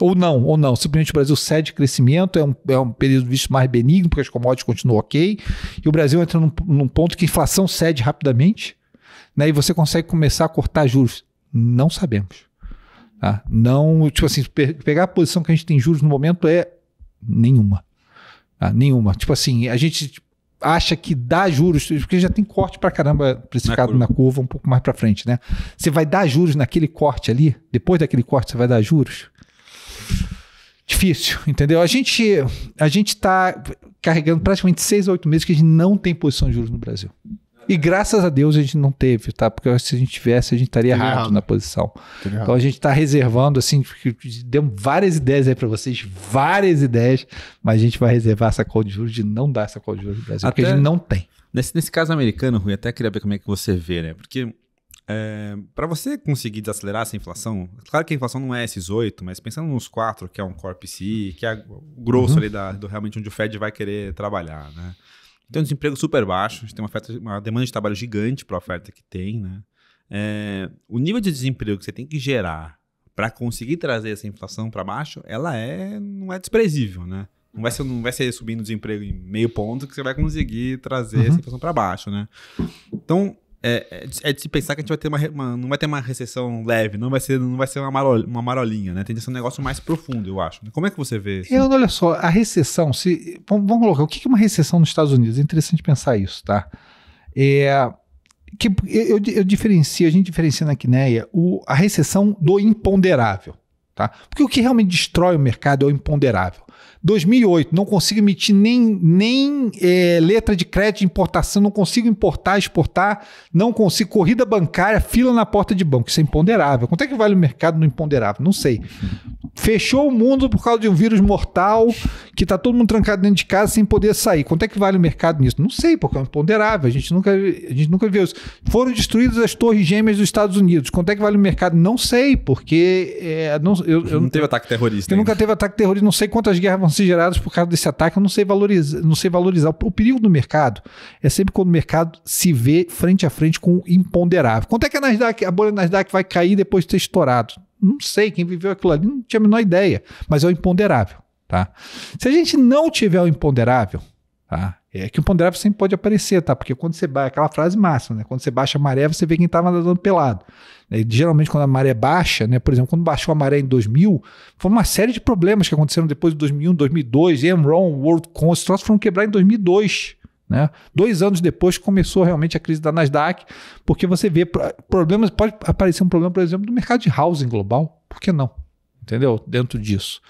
Speaker 2: Ou não, ou não. Simplesmente o Brasil cede crescimento, é um, é um período visto mais benigno, porque as commodities continuam ok, e o Brasil entra num, num ponto que a inflação cede rapidamente, né, e você consegue começar a cortar juros. Não sabemos. Tá? Não, tipo assim, pegar a posição que a gente tem juros no momento é nenhuma. Tá? Nenhuma. Tipo assim, a gente acha que dá juros, porque já tem corte pra caramba precificado na curva, na curva um pouco mais para frente, né? Você vai dar juros naquele corte ali? Depois daquele corte, você vai dar juros? Difícil, entendeu? A gente a gente está carregando praticamente seis a oito meses que a gente não tem posição de juros no Brasil. E graças a Deus a gente não teve, tá? Porque se a gente tivesse, a gente estaria errado, errado, na posição. Errado. Então a gente está reservando, assim, deu várias ideias aí para vocês, várias ideias, mas a gente vai reservar essa call de juros de não dar essa call de juros no Brasil, até, porque a gente não tem.
Speaker 3: Nesse, nesse caso americano, Rui, até queria ver como é que você vê, né? Porque é, para você conseguir desacelerar essa inflação, claro que a inflação não é esses oito, mas pensando nos quatro, que é um Corp C, que é o grosso uhum. ali da, do realmente onde o Fed vai querer trabalhar, né? Tem um desemprego super baixo, a gente tem uma, oferta, uma demanda de trabalho gigante para a oferta que tem, né? É, o nível de desemprego que você tem que gerar para conseguir trazer essa inflação para baixo, ela é não é desprezível, né? Não vai ser, não vai ser subindo o desemprego em meio ponto que você vai conseguir trazer uhum. essa inflação para baixo, né? Então, é, é, de se pensar que a gente vai ter uma, uma, não vai ter uma recessão leve, não vai ser, não vai ser uma, marol, uma marolinha, né? Tem que ser um negócio mais profundo, eu acho. Como é que você vê isso? Eu, olha só,
Speaker 2: a recessão, se vamos, colocar, o que é uma recessão nos Estados Unidos? É interessante pensar isso, tá? É, que eu, eu, diferencio, a gente diferencia na Quinéia o, a recessão do imponderável, tá? Porque o que realmente destrói o mercado é o imponderável. 2008, não consigo emitir nem, nem é, letra de crédito de importação, não consigo importar, exportar, não consigo. Corrida bancária, fila na porta de banco, isso é imponderável. Quanto é que vale o mercado no imponderável? Não sei. Fechou o mundo por causa de um vírus mortal que está todo mundo trancado dentro de casa sem poder sair. Quanto é que vale o mercado nisso? Não sei, porque é imponderável. A gente nunca, a gente nunca viu isso. Foram destruídas as torres gêmeas dos Estados Unidos. Quanto é que vale o mercado? Não sei, porque. É, não, eu, eu, não
Speaker 3: teve ataque terrorista.
Speaker 2: Eu nunca teve ataque terrorista, não sei quantas guerras ser gerados por causa desse ataque, eu não sei valorizar, não sei valorizar. O perigo do mercado é sempre quando o mercado se vê frente a frente com o imponderável. Quanto é que a, Nasdaq, a bolha Nasdaq vai cair depois de ter estourado? Não sei, quem viveu aquilo ali não tinha a menor ideia, mas é o imponderável, tá? Se a gente não tiver o imponderável, Tá? É que o ponderável sempre pode aparecer, tá? Porque quando você baixa, é aquela frase máxima, né? Quando você baixa a maré, você vê quem estava nadando pelado. Né? Geralmente, quando a maré baixa, né? Por exemplo, quando baixou a maré em 2000, foi uma série de problemas que aconteceram depois de 2001, 2002, Enron, Con, os troços foram quebrar em 2002. Né? Dois anos depois começou realmente a crise da Nasdaq, porque você vê problemas, pode aparecer um problema, por exemplo, do mercado de housing global. Por que não? Entendeu? Dentro disso.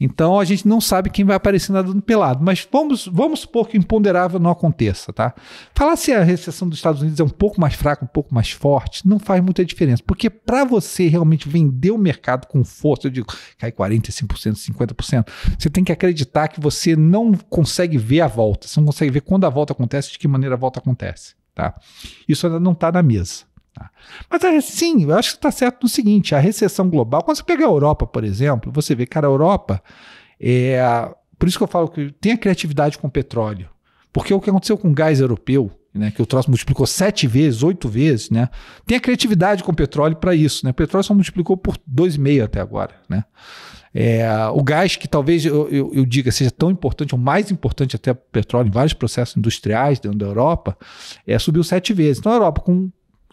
Speaker 2: Então a gente não sabe quem vai aparecer nadando pelado, mas vamos, vamos supor que o imponderável não aconteça, tá? Falar se a recessão dos Estados Unidos é um pouco mais fraca, um pouco mais forte, não faz muita diferença, porque para você realmente vender o mercado com força, eu digo, cai 45%, 50%, você tem que acreditar que você não consegue ver a volta, você não consegue ver quando a volta acontece, de que maneira a volta acontece, tá? Isso ainda não está na mesa. Tá. Mas é, sim, eu acho que está certo no seguinte: a recessão global, quando você pega a Europa, por exemplo, você vê, cara, a Europa é. Por isso que eu falo que tem a criatividade com petróleo. Porque é o que aconteceu com o gás europeu, né, que o troço multiplicou sete vezes, oito vezes, né? Tem a criatividade com o petróleo para isso, né? O petróleo só multiplicou por 2,5 até agora, né? É, o gás, que talvez eu, eu, eu, diga seja tão importante, ou mais importante até o petróleo em vários processos industriais dentro da Europa, é, subiu sete vezes. Então, a Europa, com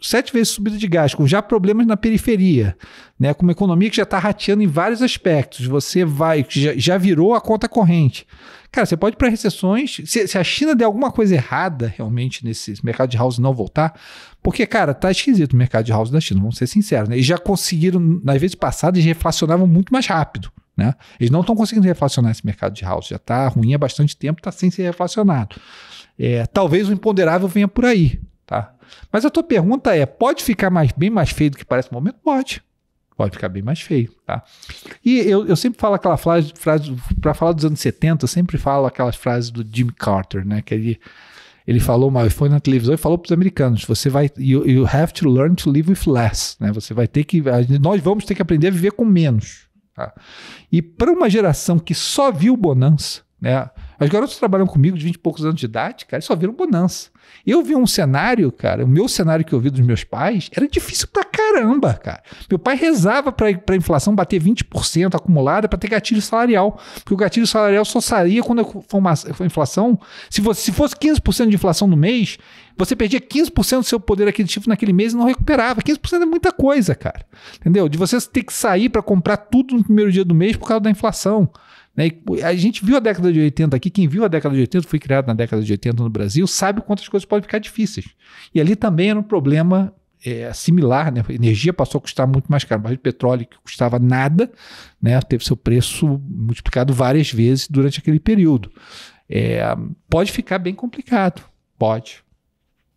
Speaker 2: sete vezes subida de gás, com já problemas na periferia, né, com uma economia que já está rateando em vários aspectos, você vai, já, já virou a conta corrente. Cara, você pode ir para recessões, se, se, a China der alguma coisa errada realmente nesse mercado de house não voltar, porque, cara, tá esquisito o mercado de house da China, vamos ser sinceros, né? Eles já conseguiram, nas vezes passadas, eles reflacionavam muito mais rápido. Né? Eles não estão conseguindo reflacionar esse mercado de house, já está ruim há bastante tempo, está sem ser reflacionado. É, talvez o imponderável venha por aí. Tá? Mas a tua pergunta é: pode ficar mais, bem mais feio do que parece no momento? Pode. Pode ficar bem mais feio, tá? E eu, eu sempre falo aquela frase, frase para falar dos anos 70, eu sempre falo aquelas frases do Jimmy Carter, né? Que ele, ele falou, mas foi na televisão e falou para os americanos: você vai, you, you have to learn to live with less, né? Você vai ter que, nós vamos ter que aprender a viver com menos. Tá? E para uma geração que só viu bonança, né? As garotas trabalham comigo de 20 e poucos anos de idade, cara, e só viram bonança. Eu vi um cenário, cara, o meu cenário que eu vi dos meus pais era difícil pra caramba, cara. Meu pai rezava pra, pra inflação bater 20% acumulada para ter gatilho salarial. Porque o gatilho salarial só saía quando a inflação. Se, você, se fosse 15% de inflação no mês, você perdia 15% do seu poder aquisitivo naquele mês e não recuperava. 15% é muita coisa, cara. Entendeu? De você ter que sair para comprar tudo no primeiro dia do mês por causa da inflação. Né? A gente viu a década de 80 aqui, quem viu a década de 80, foi criado na década de 80 no Brasil, sabe quantas coisas podem ficar difíceis. E ali também era um problema é, similar, né? A energia passou a custar muito mais caro. mas o petróleo que custava nada, né? Teve seu preço multiplicado várias vezes durante aquele período. É, pode ficar bem complicado, pode.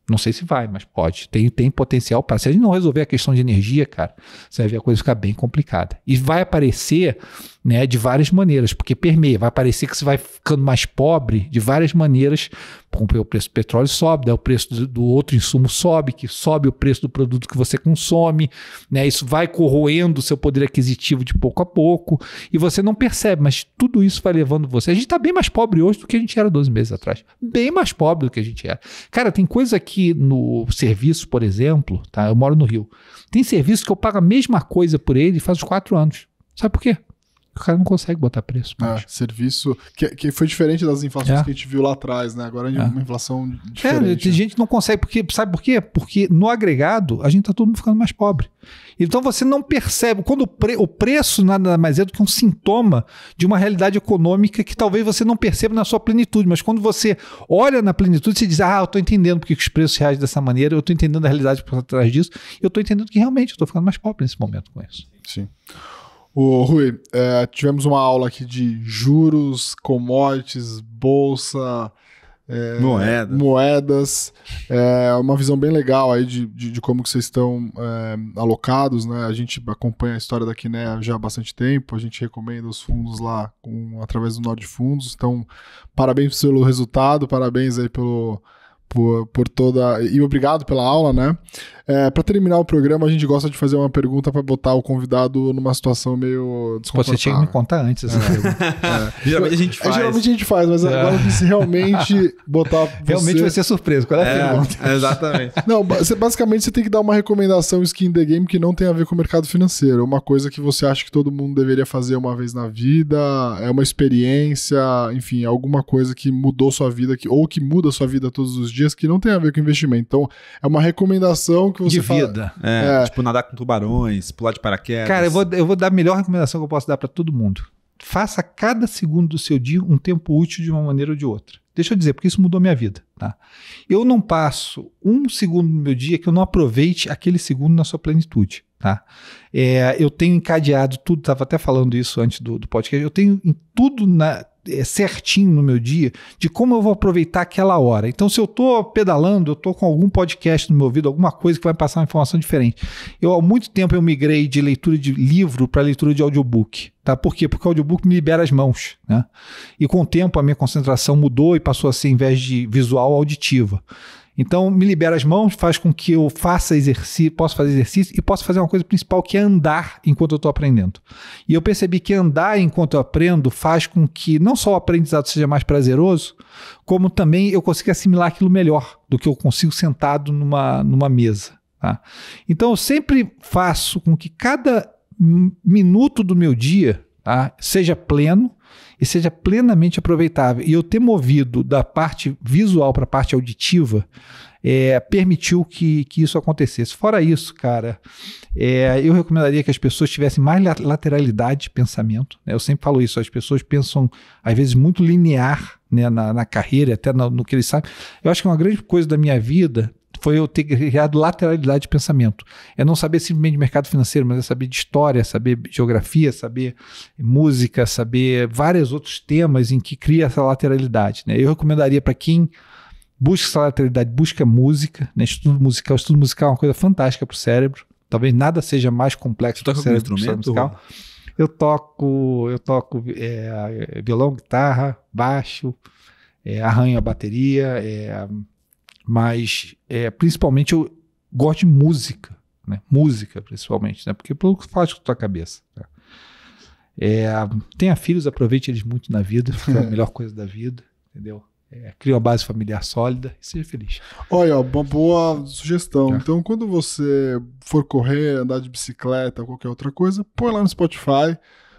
Speaker 2: Não sei se vai, mas pode. Tem, tem potencial para. Se a gente não resolver a questão de energia, cara, você vai ver a coisa ficar bem complicada. E vai aparecer né, de várias maneiras, porque permeia. Vai aparecer que você vai ficando mais pobre de várias maneiras. O preço do petróleo sobe, daí o preço do outro insumo sobe, que sobe o preço do produto que você consome. Né, isso vai corroendo o seu poder aquisitivo de pouco a pouco. E você não percebe, mas tudo isso vai levando você. A gente está bem mais pobre hoje do que a gente era 12 meses atrás. Bem mais pobre do que a gente era. Cara, tem coisa aqui que no serviço, por exemplo, tá? eu moro no Rio, tem serviço que eu pago a mesma coisa por ele faz quatro anos. Sabe por quê? o cara não consegue botar preço. Ah, serviço.
Speaker 1: Que, que foi diferente das inflações é. que a gente viu lá atrás, né? Agora é, é. uma inflação é, diferente. É, tem
Speaker 2: né? gente que não consegue, porque, sabe por quê? Porque no agregado
Speaker 1: a gente tá todo mundo ficando mais pobre. Então
Speaker 2: você não percebe. Quando o, pre, o preço nada mais é do que um sintoma de uma realidade econômica que talvez você não perceba na sua plenitude, mas quando você olha na plenitude, você diz: Ah, eu tô entendendo porque os preços reagem dessa maneira, eu tô entendendo a realidade por trás disso, eu tô entendendo que realmente eu tô ficando mais pobre nesse momento com isso.
Speaker 1: Sim. O Rui, é, tivemos uma aula aqui de juros, commodities, bolsa, é, moedas, moedas é, uma visão bem legal aí de, de, de como que vocês estão é, alocados, né? A gente acompanha a história da Quiné já há bastante tempo, a gente recomenda os fundos lá com, através do Nó de Fundos, então parabéns pelo resultado, parabéns aí pelo por, por toda. E obrigado pela aula, né? É, para terminar o programa, a gente gosta de fazer uma pergunta para botar o convidado numa situação meio desconfortável. você tinha que me contar antes essa É.
Speaker 3: é. Geralmente a gente é, faz. É, geralmente a gente
Speaker 1: faz, mas é. agora se realmente botar. Você... Realmente vai ser surpresa. Qual é a pergunta? Exatamente. Não, você, basicamente você tem que dar uma recomendação skin the game que não tem a ver com o mercado financeiro. Uma coisa que você acha que todo mundo deveria fazer uma vez na vida, é uma experiência, enfim, alguma coisa que mudou sua vida, que, ou que muda sua vida todos os dias dias que não tem a ver com investimento. Então, é uma recomendação que você De fala, vida. É, é.
Speaker 3: Tipo, nadar com tubarões, pular de paraquedas. Cara, eu vou,
Speaker 2: eu vou dar a melhor recomendação que eu posso dar para todo mundo. Faça cada segundo do seu dia um tempo útil de uma maneira ou de outra. Deixa eu dizer, porque isso mudou minha vida. Tá? Eu não passo um segundo do meu dia que eu não aproveite aquele segundo na sua plenitude. Tá? É, eu tenho encadeado tudo, estava até falando isso antes do, do podcast, eu tenho em tudo na é, certinho no meu dia de como eu vou aproveitar aquela hora. Então, se eu estou pedalando, eu estou com algum podcast no meu ouvido, alguma coisa que vai passar uma informação diferente. Eu, há muito tempo, eu migrei de leitura de livro para leitura de audiobook. Tá? Por quê? Porque o audiobook me libera as mãos. Né? E com o tempo, a minha concentração mudou e passou a ser, em vez de visual, auditiva. Então, me libera as mãos, faz com que eu faça exercício, possa fazer exercício e possa fazer uma coisa principal que é andar enquanto eu estou aprendendo. E eu percebi que andar enquanto eu aprendo faz com que não só o aprendizado seja mais prazeroso, como também eu consiga assimilar aquilo melhor do que eu consigo sentado numa, numa mesa. Tá? Então, eu sempre faço com que cada minuto do meu dia tá, seja pleno e seja plenamente aproveitável. E eu ter movido da parte visual para a parte auditiva é, permitiu que, que isso acontecesse. Fora isso, cara, é, eu recomendaria que as pessoas tivessem mais lateralidade de pensamento. Né? Eu sempre falo isso, as pessoas pensam, às vezes, muito linear né, na, na, carreira, até no, no, que eles sabem. Eu acho que uma grande coisa da minha vida foi eu ter criado lateralidade de pensamento. É não saber simplesmente de mercado financeiro, mas é saber de história, saber geografia, saber música, saber vários outros temas em que cria essa lateralidade. Né? Eu recomendaria para quem busca essa lateralidade, busca música, né? estudo musical. Estudo musical é uma coisa fantástica para o cérebro. Talvez nada seja mais complexo que o cérebro musical. Eu toco, eu toco é, violão, guitarra, baixo, é, arranho a bateria, é, mas, é, principalmente, eu gosto de música. Né? Música, principalmente, né? Porque é pelo que faz com a tua cabeça. Né? É, tenha filhos, aproveite eles muito na vida, é a melhor coisa da vida, entendeu? É, cria uma base familiar sólida e seja feliz.
Speaker 1: Olha, uma boa sugestão. É. Então, quando você for correr, andar de bicicleta ou qualquer outra coisa, põe lá no Spotify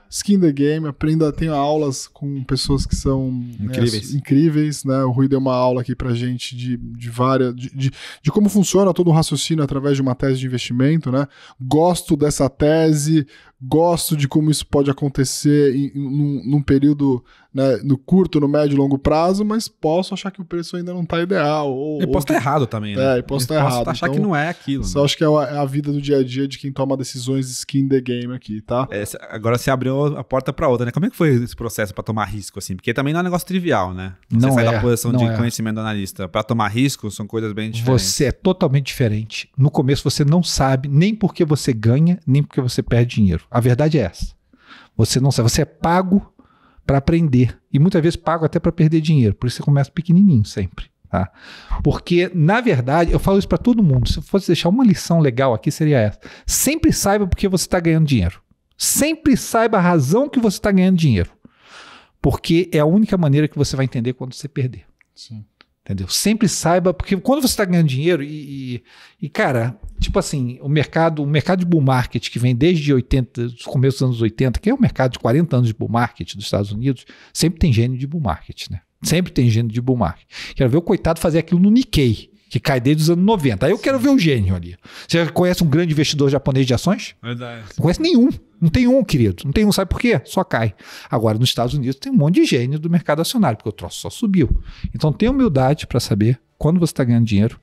Speaker 1: skin the game, aprenda, tenho aulas com pessoas que são né, incríveis. Né, incríveis né? O Rui deu uma aula aqui pra gente de, de várias. De, de, de, como funciona todo o raciocínio através de uma tese de investimento, né? Gosto dessa tese, gosto de como isso pode acontecer em, em, num, num período né, no curto, no médio e longo prazo, mas posso achar que o preço ainda não está ideal. Ou, e posso estar tá errado também, né? É, e posso estar tá errado. Posso tá achar então, que não é aquilo. Só né? acho que é, é a, vida do dia a dia de quem toma decisões skin the game aqui,
Speaker 3: tá? É, agora você abriu a porta para outra, né? Como é que foi esse processo para tomar risco, assim? Porque também não é um negócio trivial, né? Você não sai é, da posição de é. conhecimento analista. Para tomar risco, são coisas bem diferentes. Você
Speaker 2: é totalmente diferente. No começo, você não sabe nem porque você ganha, nem porque você perde dinheiro. A verdade é essa. Você não sabe, você é pago para aprender. E muitas vezes pago até para perder dinheiro. Por isso você começa pequenininho sempre. Tá? Porque, na verdade, eu falo isso para todo mundo. Se eu fosse deixar uma lição legal aqui, seria essa. Sempre saiba porque você está ganhando dinheiro. Sempre saiba a razão que você está ganhando dinheiro. Porque é a única maneira que você vai entender quando você perder. Sim. Entendeu? Sempre saiba, porque quando você está ganhando dinheiro e, e, e, cara, tipo assim, o mercado, o mercado de bull market que vem desde 80, começo dos anos 80, que é o mercado de 40 anos de bull market dos Estados Unidos, sempre tem gênio de bull market, né? Sempre tem gênio de bull market. Quero ver o coitado fazer aquilo no Nikkei, que cai desde os anos 90. Aí eu quero ver o gênio ali. Você conhece um grande investidor japonês de ações? Verdade. Não conhece nenhum. Não tem um, querido. Não tem um. Sabe por quê? Só cai. Agora, nos Estados Unidos, tem um monte de gênio do mercado acionário, porque o troço só subiu. Então, tenha humildade para saber quando você está ganhando dinheiro,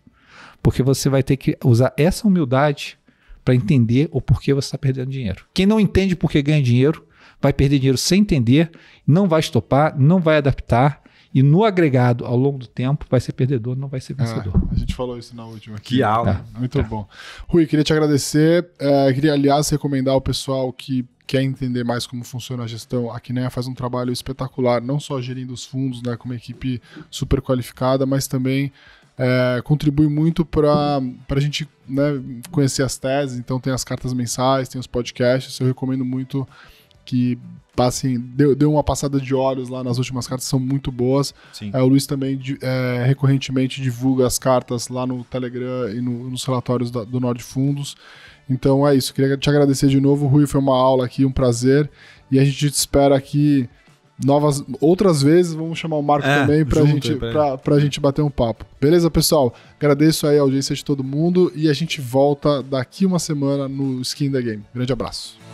Speaker 2: porque você vai ter que usar essa humildade para entender o porquê você está perdendo dinheiro. Quem não entende por que ganha dinheiro, vai perder dinheiro sem entender, não vai estopar, não vai adaptar e no agregado, ao longo do tempo, vai ser perdedor, não vai ser ah, vencedor.
Speaker 1: a gente falou isso na última aqui. Que aula. Tá, Muito tá. bom. Rui, queria te agradecer. É, queria, aliás, recomendar ao pessoal que quer entender mais como funciona a gestão, a Kinea né? faz um trabalho espetacular, não só gerindo os fundos, né, com uma equipe super qualificada, mas também é, contribui muito para a gente né, conhecer as teses. Então, tem as cartas mensais, tem os podcasts. Eu recomendo muito que assim, deu, deu uma passada de olhos lá nas últimas cartas, são muito boas. É, o Luiz também é, recorrentemente divulga as cartas lá no Telegram e no, nos relatórios da, do Norte Fundos. Então é isso, queria te agradecer de novo, Rui, foi uma aula aqui, um prazer. E a gente te espera aqui novas outras vezes, vamos chamar o Marco é, também pra gente, é, pra, pra gente bater um papo. Beleza, pessoal? Agradeço aí a audiência de todo mundo e a gente volta daqui uma semana no Skin the Game. Grande abraço.